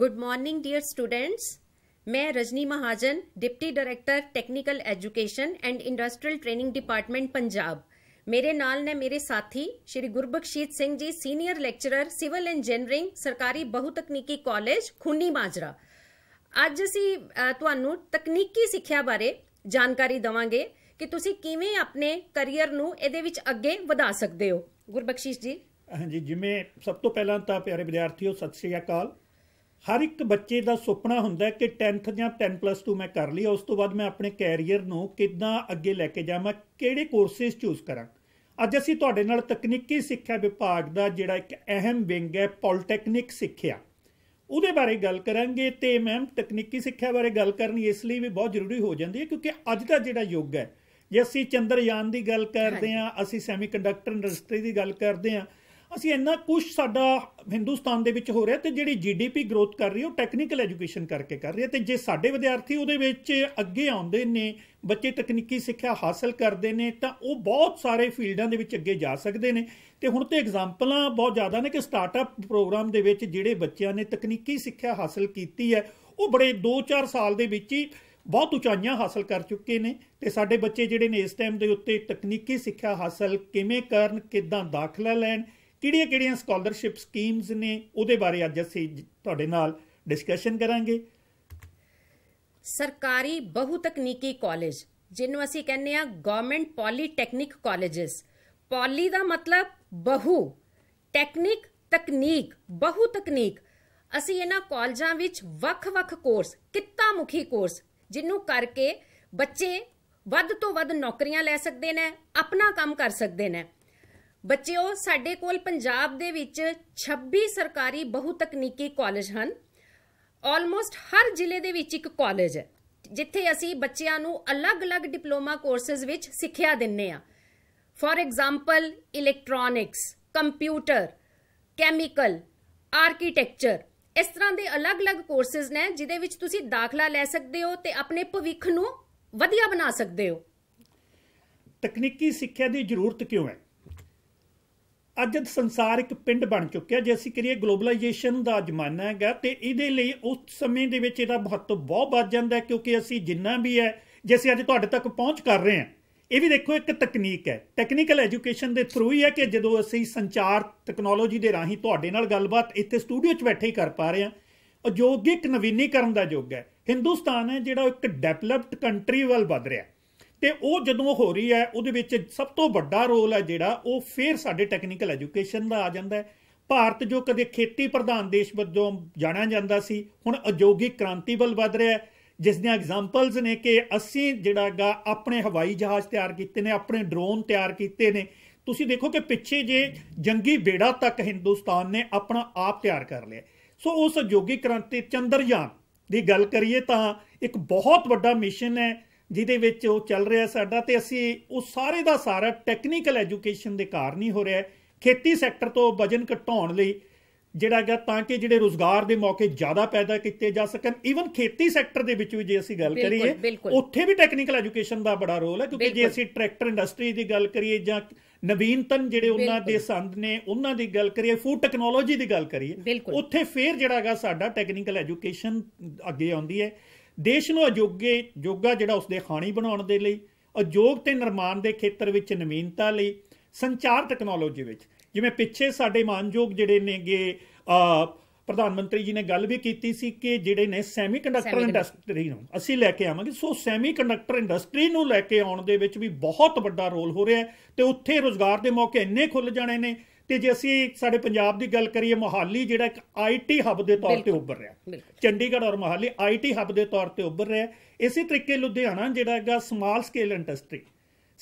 good morning dear students मैं Rajni Mahajan deputy director technical education and industrial training department Punjab मेरे नाल ने मेरे साथी Shri Gurbakhshit Singh ji senior lecturer civil engineering ਸਰਕਾਰੀ ਬਹੁਤਕਨੀਕੀ ਕਾਲਜ ਖੂਨੀ ਮਾਜਰਾ ਅੱਜ ਅਸੀਂ ਤੁਹਾਨੂੰ ਤਕਨੀਕੀ ਸਿੱਖਿਆ ਬਾਰੇ ਜਾਣਕਾਰੀ ਦਵਾਂਗੇ ਕਿ ਤੁਸੀਂ ਕਿਵੇਂ ਆਪਣੇ ਕੈਰੀਅਰ ਨੂੰ ਇਹਦੇ ਵਿੱਚ ਅੱਗੇ ਵਧਾ ਸਕਦੇ ਹੋ ਗੁਰਬਖਸ਼ੀਸ਼ ਜੀ ਹਾਂਜੀ ਜਿਵੇਂ ਸਭ ਤੋਂ ਪਹਿਲਾਂ ਤਾਂ ਪਿਆਰੇ ਵਿਦਿਆਰਥੀਓ ਸਤਿ ਸ਼੍ਰੀ ਅਕਾਲ ਹਰ ਇੱਕ ਬੱਚੇ ਦਾ ਸੁਪਨਾ ਹੁੰਦਾ ਕਿ 10th ਜਾਂ 10+2 ਮੈਂ ਕਰ ਲਈ ਉਸ ਤੋਂ ਬਾਅਦ ਮੈਂ ਆਪਣੇ ਕੈਰੀਅਰ ਨੂੰ ਕਿੱਦਾਂ ਅੱਗੇ ਲੈ ਕੇ ਜਾਵਾਂ ਕਿਹੜੇ ਕੋਰਸਸ ਚੂਜ਼ ਕਰਾਂ ਅੱਜ ਅਸੀਂ ਤੁਹਾਡੇ ਨਾਲ ਤਕਨੀਕੀ ਸਿੱਖਿਆ ਵਿਭਾਗ ਦਾ ਜਿਹੜਾ ਇੱਕ ਅਹਿਮ ਵਿੰਗ ਹੈ ਪੋਲੀਟੈਕਨਿਕ ਸਿੱਖਿਆ ਉਹਦੇ ਬਾਰੇ ਗੱਲ ਕਰਾਂਗੇ ਤੇ ਮੈਮ ਤਕਨੀਕੀ ਸਿੱਖਿਆ ਬਾਰੇ ਗੱਲ ਕਰਨੀ ਇਸ ਲਈ ਵੀ ਬਹੁਤ ਜ਼ਰੂਰੀ ਹੋ ਜਾਂਦੀ ਹੈ ਕਿਉਂਕਿ ਅੱਜ ਦਾ ਜਿਹੜਾ ਯੁੱਗ ਹੈ ਜੇ ਅਸੀਂ ਚੰਦਰਯਾਨ ਦੀ ਗੱਲ ਕਰਦੇ ਹਾਂ ਅਸੀਂ ਸੈਮੀਕੰਡਕਟਰ ਇੰਡਸਟਰੀ ਦੀ ਗੱਲ ਕਰਦੇ ਹਾਂ ਅਸੀਂ ਇੰਨਾ ਕੁਝ ਸਾਡਾ ਹਿੰਦੁਸਤਾਨ ਦੇ ਵਿੱਚ ਹੋ ਰਿਹਾ ਤੇ ਜਿਹੜੀ ਜੀਡੀਪੀ ਗਰੋਥ ਕਰ ਰਹੀ ਹੈ ਉਹ ਟੈਕਨੀਕਲ ਐਜੂਕੇਸ਼ਨ ਕਰਕੇ ਕਰ ਰਹੀ ਹੈ ਤੇ ਜੇ ਸਾਡੇ ਵਿਦਿਆਰਥੀ ਉਹਦੇ ਵਿੱਚ ਅੱਗੇ ਆਉਂਦੇ ਨੇ ਬੱਚੇ ਤਕਨੀਕੀ ਸਿੱਖਿਆ ਹਾਸਲ ਕਰਦੇ ਨੇ ਤਾਂ ਉਹ ਬਹੁਤ ਸਾਰੇ ਫੀਲਡਾਂ ਦੇ ਵਿੱਚ ਅੱਗੇ ਜਾ ਸਕਦੇ ਨੇ ਤੇ ਹੁਣ ਤੇ ਐਗਜ਼ਾਮਪਲਾਂ ਬਹੁਤ ਜ਼ਿਆਦਾ ਨੇ ਕਿ ਸਟਾਰਟਅਪ ਪ੍ਰੋਗਰਾਮ ਦੇ ਵਿੱਚ ਜਿਹੜੇ ਬੱਚਿਆਂ ਨੇ ਤਕਨੀਕੀ ਸਿੱਖਿਆ ਹਾਸਲ ਕੀਤੀ ਹੈ ਉਹ ਬੜੇ 2-4 ਸਾਲ ਦੇ ਵਿੱਚ ਹੀ ਬਹੁਤ ਉਚਾਈਆਂ ਹਾਸਲ ਕਰ ਚੁੱਕੇ ਨੇ ਤੇ ਸਾਡੇ ਬੱਚੇ ਜਿਹੜੇ ਨੇ ਇਸ ਟਾਈਮ ਦੇ ਉੱਤੇ ਤਕਨੀਕੀ ਸਿੱਖਿਆ ਹਾਸਲ ਕਿਵੇਂ ਕਰਨ ਕਿਦਾਂ ਦਾਖਲਾ ਲੈਣ ਕਿਹੜੀਆਂ-ਕਿਹੜੀਆਂ ਸਕਾਲਰਸ਼ਿਪ ਸਕੀਮਸ ਨੇ ਉਹਦੇ ਬਾਰੇ ਅੱਜ ਅਸੀਂ ਤੁਹਾਡੇ ਨਾਲ ਡਿਸਕਸ਼ਨ ਕਰਾਂਗੇ ਸਰਕਾਰੀ ਬਹੁ ਤਕਨੀਕੀ ਕਾਲਜ ਜਿਹਨੂੰ ਅਸੀਂ ਕਹਿੰਦੇ ਆ ਗਵਰਨਮੈਂਟ ਪੋਲੀਟੈਕਨਿਕ ਕਾਲਜਸ ਪੋਲੀ ਦਾ ਮਤਲਬ ਬਹੁ ਟੈਕਨਿਕ ਤਕਨੀਕ ਬਹੁ ਤਕਨੀਕ ਅਸੀਂ ਇਹਨਾਂ ਕਾਲਜਾਂ ਵਿੱਚ ਵੱਖ-ਵੱਖ ਕੋਰਸ ਕਿੱਤਾ ਮੁਖੀ ਕੋਰਸ ਜਿਹਨੂੰ ਕਰਕੇ ਬੱਚੇ ਵੱਧ ਤੋਂ ਵੱਧ ਨੌਕਰੀਆਂ ਲੈ ਸਕਦੇ ਨੇ ਆਪਣਾ ਕੰਮ ਕਰ ਸਕਦੇ ਨੇ ਬੱਚਿਓ ਸਾਡੇ ਕੋਲ ਪੰਜਾਬ ਦੇ ਵਿੱਚ 26 ਸਰਕਾਰੀ ਬਹੁ ਤਕਨੀਕੀ ਕਾਲਜ ਹਨ ਆਲਮੋਸਟ ਹਰ ਜ਼ਿਲ੍ਹੇ ਦੇ ਵਿੱਚ ਇੱਕ ਕਾਲਜ ਹੈ ਜਿੱਥੇ ਅਸੀਂ ਬੱਚਿਆਂ ਨੂੰ ਅਲੱਗ-ਅਲੱਗ ਡਿਪਲੋਮਾ ਕੋਰਸਸ ਵਿੱਚ ਸਿੱਖਿਆ ਦਿੰਨੇ ਆ for example electronics computer chemical architecture ਇਸ ਤਰ੍ਹਾਂ ਦੇ ਅਲੱਗ-ਅਲੱਗ ਕੋਰਸਸ ਨੇ ਜਿਦੇ ਵਿੱਚ ਤੁਸੀਂ ਦਾਖਲਾ ਲੈ ਸਕਦੇ ਹੋ ਤੇ ਆਪਣੇ ਭਵਿੱਖ ਨੂੰ ਵਧੀਆ ਬਣਾ ਸਕਦੇ ਹੋ ਤਕਨੀਕੀ ਸਿੱਖਿਆ ਦੀ ਜ਼ਰੂਰਤ ਕਿਉਂ ਹੈ ਅੱਜ ਦਾ ਸੰਸਾਰ ਇੱਕ ਪਿੰਡ ਬਣ ਚੁੱਕਿਆ ਜੇ ਅਸੀਂ ਕਰੀਏ ਗਲੋਬਲਾਈਜੇਸ਼ਨ ਦਾ ਜ਼ਮਾਨਾ ਹੈਗਾ ਤੇ ਇਹਦੇ ਲਈ ਉਸ ਸਮੇਂ ਦੇ ਵਿੱਚ ਇਹਦਾ ਮਹੱਤਵ ਬਹੁਤ ਵੱਧ ਜਾਂਦਾ ਕਿਉਂਕਿ ਅਸੀਂ ਜਿੰਨਾ ਵੀ ਹੈ ਜੇ ਅਸੀਂ ਅੱਜ ਤੁਹਾਡੇ ਤੱਕ ਪਹੁੰਚ ਕਰ ਰਹੇ ਹਾਂ ਇਹ ਵੀ ਦੇਖੋ ਇੱਕ ਤਕਨੀਕ ਹੈ ਟੈਕਨੀਕਲ ਐਜੂਕੇਸ਼ਨ ਦੇ ਥਰੂ ਹੀ ਹੈ ਕਿ ਜਦੋਂ ਅਸੀਂ ਸੰਚਾਰ ਟੈਕਨੋਲੋਜੀ ਦੇ ਰਾਹੀਂ ਤੁਹਾਡੇ ਨਾਲ ਗੱਲਬਾਤ ਇੱਥੇ ਸਟੂਡੀਓ 'ਚ ਬੈਠੇ ਹੀ ਕਰ ਪਾ ਰਹੇ ਹਾਂ ਉਦਯੋਗਿਕ ਨਵੀਨੀਕਰਨ ਦਾ ਯੁੱਗ ਹੈ ਹਿੰਦੁਸਤਾਨ ਹੈ ਜਿਹੜਾ ਇੱਕ ਡਿਵੈਲਪਡ ਕੰਟਰੀ ਵੱਲ ਵੱਧ ਰਿਹਾ ਹੈ ਤੇ ਉਹ ਜਦੋਂ ਹੋ ਰਹੀ ਹੈ ਉਹਦੇ ਵਿੱਚ ਸਭ ਤੋਂ ਵੱਡਾ ਰੋਲ ਹੈ ਜਿਹੜਾ ਉਹ ਫੇਰ ਸਾਡੇ ਟੈਕਨੀਕਲ ਐਜੂਕੇਸ਼ਨ ਦਾ ਆ ਜਾਂਦਾ ਹੈ ਭਾਰਤ ਜੋ ਕਦੇ ਖੇਤੀ ਪ੍ਰਧਾਨ ਦੇਸ਼ ਵਜੋਂ ਜਾਣਿਆ ਜਾਂਦਾ ਸੀ ਹੁਣ ਉਦਯੋਗਿਕ ਕ੍ਰਾਂਤੀ ਵੱਲ ਵਧ ਰਿਹਾ ਹੈ ਜਿਸ ਦੇ ਐਗਜ਼ਾਮਪਲਸ ਨੇ ਕਿ ਅਸੀਂ ਜਿਹੜਾਗਾ ਆਪਣੇ ਹਵਾਈ ਜਹਾਜ਼ ਤਿਆਰ ਕੀਤੇ ਨੇ ਆਪਣੇ ਡਰੋਨ ਤਿਆਰ ਕੀਤੇ ਨੇ ਤੁਸੀਂ ਦੇਖੋ ਕਿ ਪਿੱਛੇ ਜੇ ਜੰਗੀ ਬੇੜਾ ਤੱਕ ਹਿੰਦੁਸਤਾਨ ਨੇ ਆਪਣਾ ਆਪ ਤਿਆਰ ਕਰ ਲਿਆ ਸੋ ਉਸ ਉਦਯੋਗਿਕ ਕ੍ਰਾਂਤੀ ਚੰਦਰਯਾਨ ਦੀ ਗੱਲ ਕਰੀਏ ਤਾਂ ਇੱਕ ਬਹੁਤ ਵੱਡਾ ਮਿਸ਼ਨ ਹੈ ਜਿਹਦੇ ਵਿੱਚ ਉਹ ਚੱਲ ਰਿਹਾ ਸਾਡਾ ਤੇ ਅਸੀਂ ਉਹ ਸਾਰੇ ਦਾ ਸਾਰਾ ਟੈਕਨੀਕਲ ਐਜੂਕੇਸ਼ਨ ਦੇ ਕਾਰਨ ਹੀ ਹੋ ਰਿਹਾ ਹੈ ਖੇਤੀ ਸੈਕਟਰ ਤੋਂ ਵਜਨ ਘਟਾਉਣ ਲਈ ਜਿਹੜਾ ਹੈਗਾ ਤਾਂ ਕਿ ਜਿਹੜੇ ਰੋਜ਼ਗਾਰ ਦੇ ਮੌਕੇ ਜ਼ਿਆਦਾ ਪੈਦਾ ਕੀਤੇ ਜਾ ਸਕਣ ਈਵਨ ਖੇਤੀ ਸੈਕਟਰ ਦੇ ਵਿੱਚ ਵੀ ਜੇ ਅਸੀਂ ਗੱਲ ਕਰੀਏ ਉੱਥੇ ਵੀ ਟੈਕਨੀਕਲ ਐਜੂਕੇਸ਼ਨ ਦਾ ਬੜਾ ਰੋਲ ਹੈ ਕਿਉਂਕਿ ਜੇ ਅਸੀਂ ਟਰੈਕਟਰ ਇੰਡਸਟਰੀ ਦੀ ਗੱਲ ਕਰੀਏ ਜਾਂ ਨਵੀਨਤਨ ਜਿਹੜੇ ਉਹਨਾਂ ਦੇ ਸੰਦ ਨੇ ਉਹਨਾਂ ਦੀ ਗੱਲ ਕਰੀਏ ਫੂਡ ਟੈਕਨੋਲੋਜੀ ਦੀ ਗੱਲ ਕਰੀਏ ਉੱਥੇ ਫੇਰ ਜਿਹੜਾ ਹੈਗਾ ਸਾਡਾ ਟੈਕਨੀਕਲ ਐਜੂਕੇਸ਼ਨ ਅੱਗੇ ਆਉਂਦੀ ਹੈ ਦੇਸ਼ ਨੂੰ ਅਯੋਗੇ ਯੋਗਾ ਜਿਹੜਾ ਉਸਦੇ ਖਾਣੀ ਬਣਾਉਣ ਦੇ ਲਈ ਉਦਯੋਗ ਤੇ ਨਿਰਮਾਣ ਦੇ ਖੇਤਰ ਵਿੱਚ ਨਵੀਨਤਾ ਲਈ ਸੰਚਾਰ ਟੈਕਨੋਲੋਜੀ ਵਿੱਚ ਜਿਵੇਂ ਪਿੱਛੇ ਸਾਡੇ ਮਾਨਯੋਗ ਜਿਹੜੇ ਨੇਗੇ ਆ ਪ੍ਰਧਾਨ ਮੰਤਰੀ ਜੀ ਨੇ ਗੱਲ ਵੀ ਕੀਤੀ ਸੀ ਕਿ ਜਿਹੜੇ ਨੇ ਸੈਮੀ ਕੰਡਕਟਰ ਇੰਡਸਟਰੀ ਨੂੰ ਅਸੀਂ ਲੈ ਕੇ ਆਵਾਂਗੇ ਸੋ ਸੈਮੀ ਕੰਡਕਟਰ ਇੰਡਸਟਰੀ ਨੂੰ ਲੈ ਕੇ ਆਉਣ ਦੇ ਵਿੱਚ ਵੀ ਬਹੁਤ ਵੱਡਾ ਰੋਲ ਹੋ ਰਿਹਾ ਤੇ ਉੱਥੇ ਰੋਜ਼ਗਾਰ ਦੇ ਮੌਕੇ ਇੰਨੇ ਖੁੱਲ ਜਾਣੇ ਨੇ ਤੇ ਜੇ ਅਸੀਂ ਸਾਡੇ ਪੰਜਾਬ ਦੀ ਗੱਲ ਕਰੀਏ ਮੋਹਾਲੀ ਜਿਹੜਾ ਇੱਕ ਆਈਟੀ ਹੱਬ ਦੇ ਤੌਰ ਤੇ ਉੱਭਰ ਰਿਹਾ ਚੰਡੀਗੜ੍ਹ ਔਰ ਮੋਹਾਲੀ ਆਈਟੀ ਹੱਬ ਦੇ ਤੌਰ ਤੇ ਉੱਭਰ ਰਿਹਾ ਇਸੇ ਤਰੀਕੇ ਲੁਧਿਆਣਾ ਜਿਹੜਾ ਹੈਗਾ small scale industry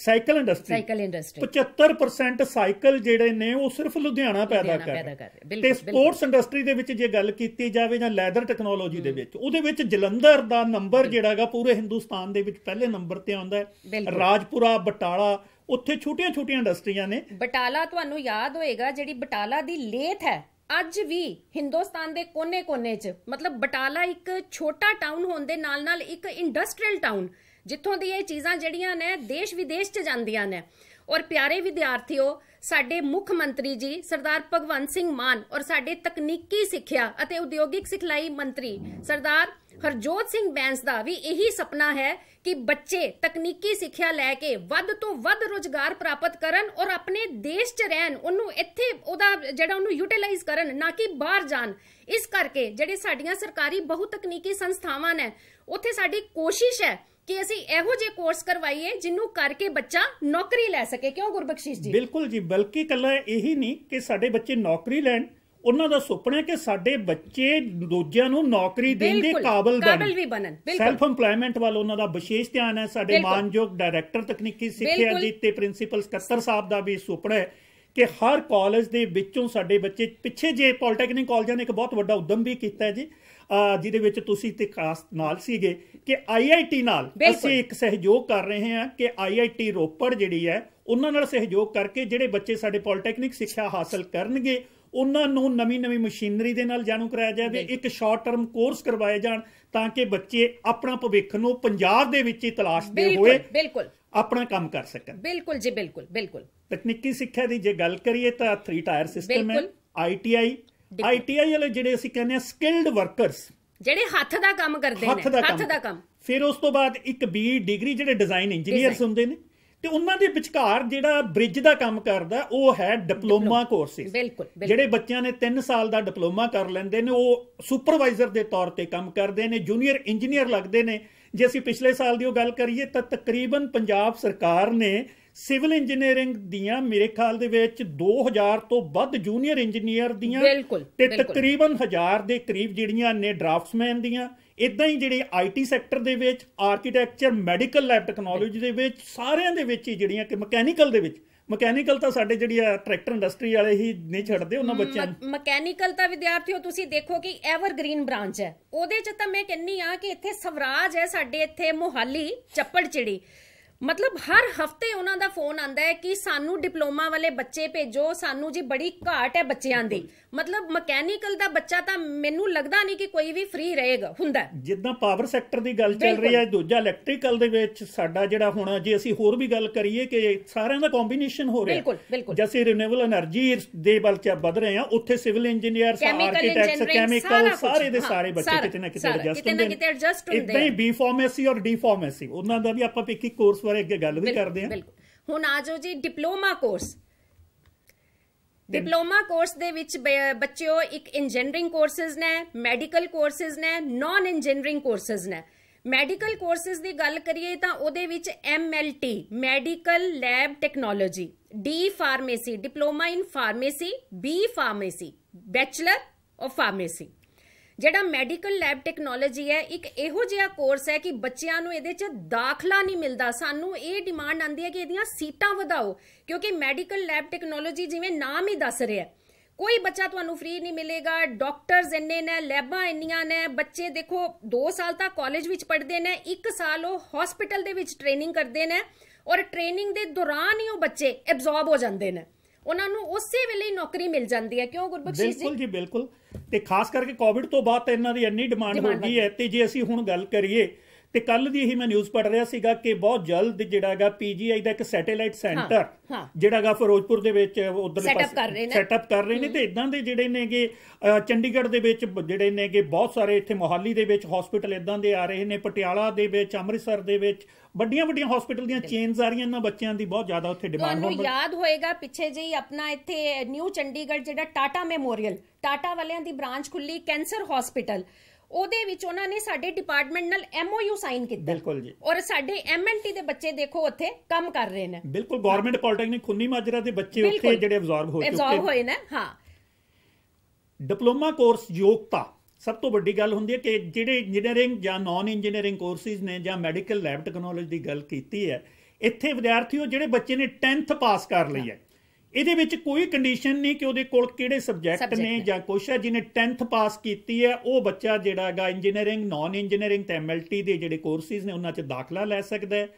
cycle industry cycle industry 75% cycle ਜਿਹੜੇ ਨੇ ਉਹ ਸਿਰਫ ਲੁਧਿਆਣਾ ਪੈਦਾ ਕਰ ਰਿਹਾ ਤੇ ਸਪੋਰਟਸ ਇੰਡਸਟਰੀ ਦੇ ਵਿੱਚ ਜੇ ਗੱਲ ਕੀਤੀ ਜਾਵੇ ਜਾਂ ਲੈਦਰ ਟੈਕਨੋਲੋਜੀ ਦੇ ਵਿੱਚ ਉਹਦੇ ਵਿੱਚ ਜਲੰਧਰ ਦਾ ਨੰਬਰ ਜਿਹੜਾ ਹੈਗਾ ਪੂਰੇ ਹਿੰਦੁਸਤਾਨ ਦੇ ਵਿੱਚ ਪਹਿਲੇ ਨੰਬਰ ਤੇ ਆਉਂਦਾ ਹੈ ਰਾਜਪੁਰਾ ਬਟਾਲਾ ਉੱਥੇ ਛੋਟੀਆਂ-ਛੋਟੀਆਂ ਇੰਡਸਟਰੀਆਂ ਨੇ ਬਟਾਲਾ ਤੁਹਾਨੂੰ ਯਾਦ ਹੋਏਗਾ ਜਿਹੜੀ ਬਟਾਲਾ ਦੀ ਲੇਥ ਹੈ ਅੱਜ ਵੀ ਹਿੰਦੁਸਤਾਨ ਦੇ ਕੋਨੇ-ਕੋਨੇ 'ਚ ਮਤਲਬ ਬਟਾਲਾ ਇੱਕ ਛੋਟਾ ਟਾਊਨ ਹੋਣ ਦੇ ਨਾਲ-ਨਾਲ ਇੱਕ ਇੰਡਸਟਰੀਅਲ ਟਾਊਨ ਜਿੱਥੋਂ ਦੀ ਇਹ ਚੀਜ਼ਾਂ ਜਿਹੜੀਆਂ ਨੇ ਦੇਸ਼ ਵਿਦੇਸ਼ 'ਚ ਜਾਂਦੀਆਂ ਨੇ ਔਰ ਪਿਆਰੇ ਵਿਦਿਆਰਥੀਓ ਸਾਡੇ ਮੁੱਖ ਮੰਤਰੀ ਜੀ ਸਰਦਾਰ ਭਗਵੰਤ ਸਿੰਘ ਮਾਨ ਔਰ ਸਾਡੇ ਤਕਨੀਕੀ ਸਿੱਖਿਆ ਅਤੇ ਉਦਯੋਗਿਕ ਸਿਖਲਾਈ ਮੰਤਰੀ ਸਰਦਾਰ ਹਰਜੋਤ ਸਿੰਘ ਬੈਂਸ ਦਾ ਵੀ ਇਹੀ ਸੁਪਨਾ ਹੈ ਕਿ ਬੱਚੇ ਤਕਨੀਕੀ ਸਿੱਖਿਆ ਲੈ ਕੇ ਵੱਧ ਤੋਂ ਵੱਧ ਰੋਜ਼ਗਾਰ ਪ੍ਰਾਪਤ ਕਰਨ ਔਰ ਆਪਣੇ ਦੇਸ਼ 'ਚ ਰਹਿਣ ਉਹਨੂੰ ਇੱਥੇ ਉਹਦਾ ਜਿਹੜਾ ਉਹਨੂੰ ਯੂਟਿਲਾਈਜ਼ ਕਰਨ ਨਾ ਕਿ ਬਾਹਰ ਜਾਣ ਇਸ ਕਰਕੇ ਜਿਹੜੇ ਸਾਡੀਆਂ ਸਰਕਾਰੀ ਬਹੁ ਤਕਨੀਕੀ ਸੰਸਥਾਵਾਂ ਨੇ ਉੱਥੇ ਸਾਡੀ ਕੋਸ਼ਿਸ਼ ਹੈ ਕਿ ਅਸੀਂ ਇਹੋ ਜਿਹੇ ਕੋਰਸ ਕਰਵਾਈਏ ਜਿੰਨੂੰ ਕਰਕੇ ਬੱਚਾ ਨੌਕਰੀ ਲੈ ਸਕੇ ਕਿਉਂ ਗੁਰਬਖਸ਼ੀਸ਼ ਜੀ ਬਿਲਕੁਲ ਜੀ ਬਲਕਿ ਕੱਲਾ ਇਹੀ ਨਹੀਂ ਕਿ ਸਾਡੇ ਬੱਚੇ ਨੌਕਰੀ ਲੈਣ ਉਹਨਾਂ ਦਾ ਸੁਪਨਾ ਹੈ ਕਿ ਸਾਡੇ ਬੱਚੇ ਦੂਜਿਆਂ ਨੂੰ ਨੌਕਰੀ ਦੇਣ ਦੇ ਕਾਬਲ ਬਣਨ ਕਾਬਲ ਵੀ ਬਣਨ ਬਿਲਕੁਲ ਸੈਲਫ ਏਮਪਲੋਇਮੈਂਟ ਵੱਲ ਉਹਨਾਂ ਦਾ ਵਿਸ਼ੇਸ਼ ਧਿਆਨ ਹੈ ਸਾਡੇ ਮਾਨਯੋਗ ਡਾਇਰੈਕਟਰ ਤਕਨੀਕੀ ਸਿੱਖਿਆ ਜੀ ਤੇ ਪ੍ਰਿੰਸੀਪਲ ਸਕੱਤਰ ਸਾਹਿਬ ਦਾ ਵੀ ਸੁਪਨਾ ਹੈ ਕਿ ਹਰ ਕਾਲਜ ਦੇ ਵਿੱਚੋਂ ਸਾਡੇ ਬੱਚੇ ਪਿੱਛੇ ਜੇ ਪੋਲੀਟੈਕਨਿਕ ਕਾਲਜਾਂ ਨੇ ਇੱਕ ਬਹੁਤ ਵੱਡਾ ਉਦਮ ਵੀ ਕੀਤਾ ਹੈ ਜੀ ਜਿਹਦੇ ਵਿੱਚ ਤੁਸੀਂ ਤੇ ਖਾਸ ਨਾਲ ਸੀਗੇ ਕਿ ਆਈਆਈਟੀ ਨਾਲ ਅਸੀਂ ਇੱਕ ਸਹਿਯੋਗ ਕਰ ਰਹੇ ਹਾਂ ਕਿ ਆਈਆਈਟੀ ਰੋਪੜ ਜਿਹੜੀ ਹੈ ਉਹਨਾਂ ਨਾਲ ਸਹਿਯੋਗ ਕਰਕੇ ਜਿਹੜੇ ਬੱਚੇ ਸਾਡੇ ਪੋਲੀਟੈਕਨਿਕ ਸਿੱਖਿਆ ਹਾਸਲ ਕਰਨਗੇ ਉਹਨਾਂ ਨੂੰ ਨਵੀਂ-ਨਵੀਂ ਮਸ਼ੀਨਰੀ ਦੇ ਨਾਲ ਜਾਣੂ ਕਰਾਇਆ ਜਾਵੇ ਇੱਕ ਸ਼ਾਰਟ ਟਰਮ ਕੋਰਸ ਕਰਵਾਏ ਜਾਣ ਤਾਂ ਕਿ ਬੱਚੇ ਆਪਣਾ ਭਵਿੱਖ ਨੂੰ ਪੰਜਾਬ ਦੇ ਵਿੱਚ ਹੀ ਤਲਾਸ਼ਦੇ ਹੋਏ ਬਿਲਕੁਲ ਆਪਣਾ ਕੰਮ ਕਰ ਸਕਣ ਬਿਲਕੁਲ ਜੀ ਬਿਲਕੁਲ ਬਿਲਕੁਲ ਤਕਨੀਕੀ ਸਿੱਖਿਆ ਦੀ ਜੇ ਗੱਲ ਕਰੀਏ ਤਾਂ 3 ਟਾਇਰ ਸਿਸਟਮ ਹੈ ਆਈਟੀਆਈ ਆਈਟੀਆਈ ਵਾਲੇ ਜਿਹੜੇ ਅਸੀਂ ਕਹਿੰਦੇ ਆ ਸਕਿਲਡ ਵਰਕਰਸ ਜਿਹੜੇ ਹੱਥ ਦਾ ਕੰਮ ਕਰਦੇ ਨੇ ਹੱਥ ਦਾ ਕੰਮ ਫਿਰ ਉਸ ਤੋਂ ਬਾਅਦ ਇੱਕ ਬੀ ਡਿਗਰੀ ਜਿਹੜੇ ਡਿਜ਼ਾਈਨ ਇੰਜੀਨੀਅਰਸ ਹੁੰਦੇ ਨੇ ਤੇ ਉਹਨਾਂ ਦੇ ਵਿਚਕਾਰ ਜਿਹੜਾ ਬ੍ਰਿਜ ਦਾ ਕੰਮ ਕਰਦਾ ਉਹ ਹੈ ਡਿਪਲੋਮਾ ਕੋਰਸਿਸ ਬਿਲਕੁਲ ਜਿਹੜੇ ਬੱਚਿਆਂ ਨੇ 3 ਸਾਲ ਦਾ ਡਿਪਲੋਮਾ ਕਰ ਲੈਂਦੇ ਨੇ ਉਹ ਸੁਪਰਵਾਈਜ਼ਰ ਦੇ ਤੌਰ ਤੇ ਕੰਮ ਕਰਦੇ ਨੇ ਜੂਨੀਅਰ ਇੰਜੀਨੀਅਰ ਲੱਗਦੇ ਨੇ ਜੇ ਅਸੀਂ ਪਿਛਲੇ ਸਾਲ ਦੀ ਉਹ ਗੱਲ ਕਰੀਏ ਤਾਂ ਤਕਰੀਬਨ ਪੰਜਾਬ ਸਰਕਾਰ ਨੇ ਸਿਵਲ ਇੰਜੀਨੀਅਰਿੰਗ ਦੀਆਂ ਮੇਰੇ ਖਿਆਲ ਦੇ ਵਿੱਚ 2000 ਤੋਂ ਵੱਧ ਜੂਨੀਅਰ ਇੰਜੀਨੀਅਰ ਦੀਆਂ ਤੇ ਤਕਰੀਬਨ 1000 ਦੇ ਕਰੀਬ ਜਿਹੜੀਆਂ ਨੇ ਡਰਾਫਟਸਮੈਨ ਦੀਆਂ ਇਦਾਂ ਹੀ ਜਿਹੜੇ ਆਈਟੀ ਸੈਕਟਰ ਦੇ ਵਿੱਚ ਆਰਕੀਟੈਕਚਰ ਮੈਡੀਕਲ ਲੈਬ ਟੈਕਨੋਲੋਜੀ ਦੇ ਵਿੱਚ ਸਾਰਿਆਂ ਦੇ ਵਿੱਚ ਹੀ ਜਿਹੜੀਆਂ ਕਿ ਮਕੈਨੀਕਲ ਦੇ ਵਿੱਚ ਮਕੈਨੀਕਲ ਤਾਂ ਸਾਡੇ ਜਿਹੜੀ ਆ ਟਰੈਕਟਰ ਇੰਡਸਟਰੀ ਵਾਲੇ ਹੀ ਨਹੀਂ ਛੱਡਦੇ ਉਹਨਾਂ ਬੱਚਿਆਂ ਨੂੰ ਮਕੈਨੀਕਲ ਤਾਂ ਵਿਦਿਆਰਥੀਓ ਤੁਸੀਂ ਦੇਖੋ ਕਿ ਐਵਰਗ੍ਰੀਨ ਬ੍ਰਾਂਚ ਹੈ ਉਹਦੇ ਚ ਤਾਂ ਮੈਂ ਕਹਿੰਨੀ ਆ ਕਿ ਇੱਥੇ ਸਵਰਾਜ ਹੈ ਸਾਡੇ ਇੱਥੇ ਮੋਹਾਲੀ ਚਿੜੀ ਮਤਲਬ ਹਰ ਹਫਤੇ ਉਹਨਾਂ ਦਾ ਫੋਨ ਆਂਦਾ ਹੈ ਕਿ ਸਾਨੂੰ ਡਿਪਲੋਮਾ ਵਾਲੇ ਬੱਚੇ ਭੇਜੋ ਸਾਨੂੰ ਜੀ ਬੜੀ ਘਾਟ ਹੈ ਬੱਚਿਆਂ ਦੀ ਮਤਲਬ ਮਕੈਨੀਕਲ ਦਾ ਬੱਚਾ ਤਾਂ ਮੈਨੂੰ ਲੱਗਦਾ ਨਹੀਂ ਕਿ ਕੋਈ ਵੀ ਫ੍ਰੀ ਰਹੇਗਾ ਹੁੰਦਾ ਜਿੱਦਾਂ ਪਾਵਰ ਸੈਕਟਰ ਦੀ ਗੱਲ ਚੱਲ ਰਹੀ ਹੈ ਦੂਜਾ ਇਲੈਕਟ੍ਰੀਕਲ ਦੇ ਵਿੱਚ ਸਾਡਾ ਜਿਹੜਾ ਹੁਣ ਜੇ ਅਸੀਂ ਹੋਰ ਵੀ ਗੱਲ ਕਰੀਏ ਕਿ ਸਾਰਿਆਂ ਦਾ ਕੰਬੀਨੇਸ਼ਨ ਹੋ ਰਿਹਾ ਬਿਲਕੁਲ ਬਿਲਕੁਲ ਜਿਵੇਂ ਰਿਨਿਊਏਬਲ એનર્ਜੀ ਦੇ ਬਲ ਚ ਵੱਧ ਰਹੇ ਆ ਉੱਥੇ ਸਿਵਲ ਇੰਜੀਨੀਅਰਸ ਆਰਕੀਟੈਕਟਸ ਕੈਮੀਕਲ ਸਾਰੇ ਦੇ ਸਾਰੇ ਬੱਚੇ ਕਿਤੇ ਨਾ ਕਿਤੇ ਐਡਜਸਟ ਹੁੰਦੇ ਨੇ ਇਦਾਂ ਹੀ ਬੀ ਫਾਰਮੇਸੀ ਔਰ ਡੀ ਫਾਰਮੇਸੀ ਉਹਨਾਂ ਦਾ ਵੀ ਆਪਾਂ ਇੱਕ ਇੱਕ ਕੋਰਸ ਬਾਰੇ ਅੱਗੇ ਗੱਲ ਵੀ ਕਰਦੇ ਆ ਹੁਣ ਆ ਜਾਓ ਜੀ ਡਿਪਲੋਮਾ ਕੋਰਸ ਡਿਪਲੋਮਾ ਕੋਰਸ ਦੇ ਵਿੱਚ ਬੱਚਿਓ ਇੱਕ ਇੰਜੀਨੀਅਰਿੰਗ ਕੋਰਸਸ ਨੇ ਮੈਡੀਕਲ ਕੋਰਸਸ ਨੇ ਨਾਨ ਇੰਜੀਨੀਅਰਿੰਗ ਕੋਰਸਸ ਨੇ ਮੈਡੀਕਲ ਕੋਰਸਸ ਦੀ ਗੱਲ ਕਰੀਏ ਤਾਂ ਉਹਦੇ ਵਿੱਚ MLT medical lab technology D pharmacy diploma in pharmacy B pharmacy bachelor of pharmacy ਜਿਹੜਾ ਮੈਡੀਕਲ ਲੈਬ ਟੈਕਨੋਲੋਜੀ ਹੈ ਇੱਕ ਇਹੋ ਜਿਹਾ ਕੋਰਸ ਹੈ ਕਿ ਬੱਚਿਆਂ ਨੂੰ ਇਹਦੇ 'ਚ ਦਾਖਲਾ ਨਹੀਂ ਮਿਲਦਾ ਸਾਨੂੰ ਇਹ ਡਿਮਾਂਡ ਆਂਦੀ ਹੈ ਕਿ ਇਹਦੀਆਂ ਸੀਟਾਂ ਵਧਾਓ ਕਿਉਂਕਿ ਮੈਡੀਕਲ ਲੈਬ ਟੈਕਨੋਲੋਜੀ ਜਿਵੇਂ ਨਾਮ ਹੀ ਦੱਸ ਰਿਹਾ ਹੈ ਕੋਈ ਬੱਚਾ ਤੁਹਾਨੂੰ ਫ੍ਰੀ ਨਹੀਂ ਮਿਲੇਗਾ ਡਾਕਟਰਸ ਇੰਨੇ ਨੇ ਲੈਬਾਂ ਇੰਨੀਆਂ ਨੇ ਬੱਚੇ ਦੇਖੋ 2 ਸਾਲ ਤੱਕ ਕਾਲਜ ਵਿੱਚ ਪੜ੍ਹਦੇ ਨੇ 1 ਸਾਲ ਉਹ ਹਸਪੀਟਲ ਦੇ ਵਿੱਚ ਟ੍ਰੇਨਿੰਗ ਕਰਦੇ ਨੇ ਔਰ ਟ੍ਰੇਨਿੰਗ ਦੇ ਦੌਰਾਨ ਹੀ ਉਹ ਬੱਚੇ ਐਬਜ਼ੌਰਬ ਹੋ ਜਾਂਦੇ ਨੇ ਉਹਨਾਂ ਨੂੰ ਉਸੇ ਵੇਲੇ ਨੌਕਰੀ ਮਿਲ ਜਾਂਦੀ ਹੈ ਕਿਉਂ ਗੁਰਬਖਸ਼ ਜੀ ਬਿਲਕੁਲ ਜੀ ਬਿਲਕੁਲ ਤੇ ਖਾਸ ਕਰਕੇ ਕੋਵਿਡ ਤੋਂ ਬਾਅਦ ਤਾਂ ਇਹਨਾਂ ਦੀ ਇੰਨੀ ਡਿਮਾਂਡ ਹੋ ਗਈ ਹੈ ਤੇ ਜੇ ਅਸੀਂ ਹੁਣ ਗੱਲ ਕਰੀਏ ਤੇ ਕੱਲ ਦੀ ਹੀ ਮੈਂ ਨਿਊਜ਼ ਪੜ ਰਿਹਾ ਸੀਗਾ ਕਿ ਬਹੁਤ ਜਲਦ ਜਿਹੜਾ ਹੈਗਾ ਪੀਜੀਆਈ ਦਾ ਇੱਕ ਸੈਟੇਲਾਈਟ ਸੈਂਟਰ ਜਿਹੜਾਗਾ ਫਿਰੋਜ਼ਪੁਰ ਦੇ ਵਿੱਚ ਉਧਰਲੇ ਪਾਸੇ ਸੈਟਅਪ ਕਰ ਰਹੇ ਨੇ ਤੇ ਇਦਾਂ ਦੇ ਜਿਹੜੇ ਨੇਗੇ ਚੰਡੀਗੜ੍ਹ ਦੇ ਵਿੱਚ ਜਿਹੜੇ ਨੇਗੇ ਬਹੁਤ ਸਾਰੇ ਇੱਥੇ ਮੋਹਾਲੀ ਦੇ ਵਿੱਚ ਹਸਪੀਟਲ ਇਦਾਂ ਦੇ ਆ ਰਹੇ ਨੇ ਪਟਿਆਲਾ ਦੇ ਵਿੱਚ ਅੰਮ੍ਰਿਤਸਰ ਦੇ ਵਿੱਚ ਵੱਡੀਆਂ ਵੱਡੀਆਂ ਹਸਪੀਟਲ ਦੀਆਂ ਚੇਨਸ ਆ ਰਹੀਆਂ ਇਹਨਾਂ ਬੱਚਿਆਂ ਦੀ ਬਹੁਤ ਜ਼ਿਆਦਾ ਉੱਥੇ ਡਿਮਾਂਡ ਹੋ ਰਹੀ ਹੈ ਯਾਦ ਹੋਏਗਾ ਪਿੱਛੇ ਜਿਹੀ ਆਪਣਾ ਇੱਥੇ ਨਿਊ ਚੰਡੀਗੜ੍ਹ ਜਿਹੜਾ ਟਾਟਾ ਮੈਮੋਰੀਅਲ ਟਾਟਾ ਵਾਲਿਆਂ ਦੀ ਬ੍ਰਾਂਚ ਖੁੱਲੀ ਕੈਂਸਰ ਹਸਪੀਟਲ ਉਹਦੇ ਵਿੱਚ ਉਹਨਾਂ ਨੇ ਸਾਡੇ ਡਿਪਾਰਟਮੈਂਟ ਨਾਲ ਐਮਓਯੂ ਸਾਈਨ ਕੀਤਾ ਬਿਲਕੁਲ ਜੀ ਔਰ ਸਾਡੇ ਐਮਐਨਟੀ ਦੇ ਬੱਚੇ ਦੇਖੋ ਉੱਥੇ ਕੰਮ ਕਰ ਰਹੇ ਨੇ ਬਿਲਕੁਲ ਗਵਰਨਮੈਂਟ ਪੋਲੀਟੈਕਨਿਕ ਖੁੰਨੀ ਮਾਜਰਾ ਦੇ ਬੱਚੇ ਉੱਥੇ ਜਿਹੜੇ ਅਬਜ਼ਾਰਬ ਹੋ ਚੁੱਕੇ ਅਬਜ਼ਾਰਬ ਹੋਏ ਨੇ ਹਾਂ ਡਿਪਲੋਮਾ ਕੋਰਸ ਯੋਗਤਾ ਸਭ ਤੋਂ ਵੱਡੀ ਗੱਲ ਹੁੰਦੀ ਹੈ ਕਿ ਜਿਹੜੇ ਇੰਜੀਨੀਅਰਿੰਗ ਜਾਂ ਨਾਨ ਇੰਜੀਨੀਅਰਿੰਗ ਕੋਰਸਿਸ ਨੇ ਜਾਂ ਮੈਡੀਕਲ ਲੈਬ ਟੈਕਨੋਲੋਜੀ ਦੀ ਗੱਲ ਕੀਤੀ ਹੈ ਇੱਥੇ ਵਿਦਿਆਰਥੀਓ ਜਿਹੜੇ ਬੱਚੇ ਨੇ 10th ਪਾਸ ਕਰ ਲਈ ਹੈ ਇਹਦੇ ਵਿੱਚ ਕੋਈ ਕੰਡੀਸ਼ਨ ਨਹੀਂ ਕਿ ਉਹਦੇ ਕੋਲ ਕਿਹੜੇ ਸਬਜੈਕਟ ਨੇ ਜਾਂ ਕੁਛ ਹੈ ਜਿਹਨੇ 10th ਪਾਸ ਕੀਤੀ ਹੈ ਉਹ ਬੱਚਾ ਜਿਹੜਾ ਹੈਗਾ ਇੰਜੀਨੀਅਰਿੰਗ ਨਾਨ ਇੰਜੀਨੀਅਰਿੰਗ ਤੇ ਐਮਐਲਟੀ ਦੇ ਜਿਹੜੇ ਕੋਰਸਿਸ ਨੇ ਉਹਨਾਂ 'ਚ ਦਾਖਲਾ ਲੈ ਸਕਦਾ ਹੈ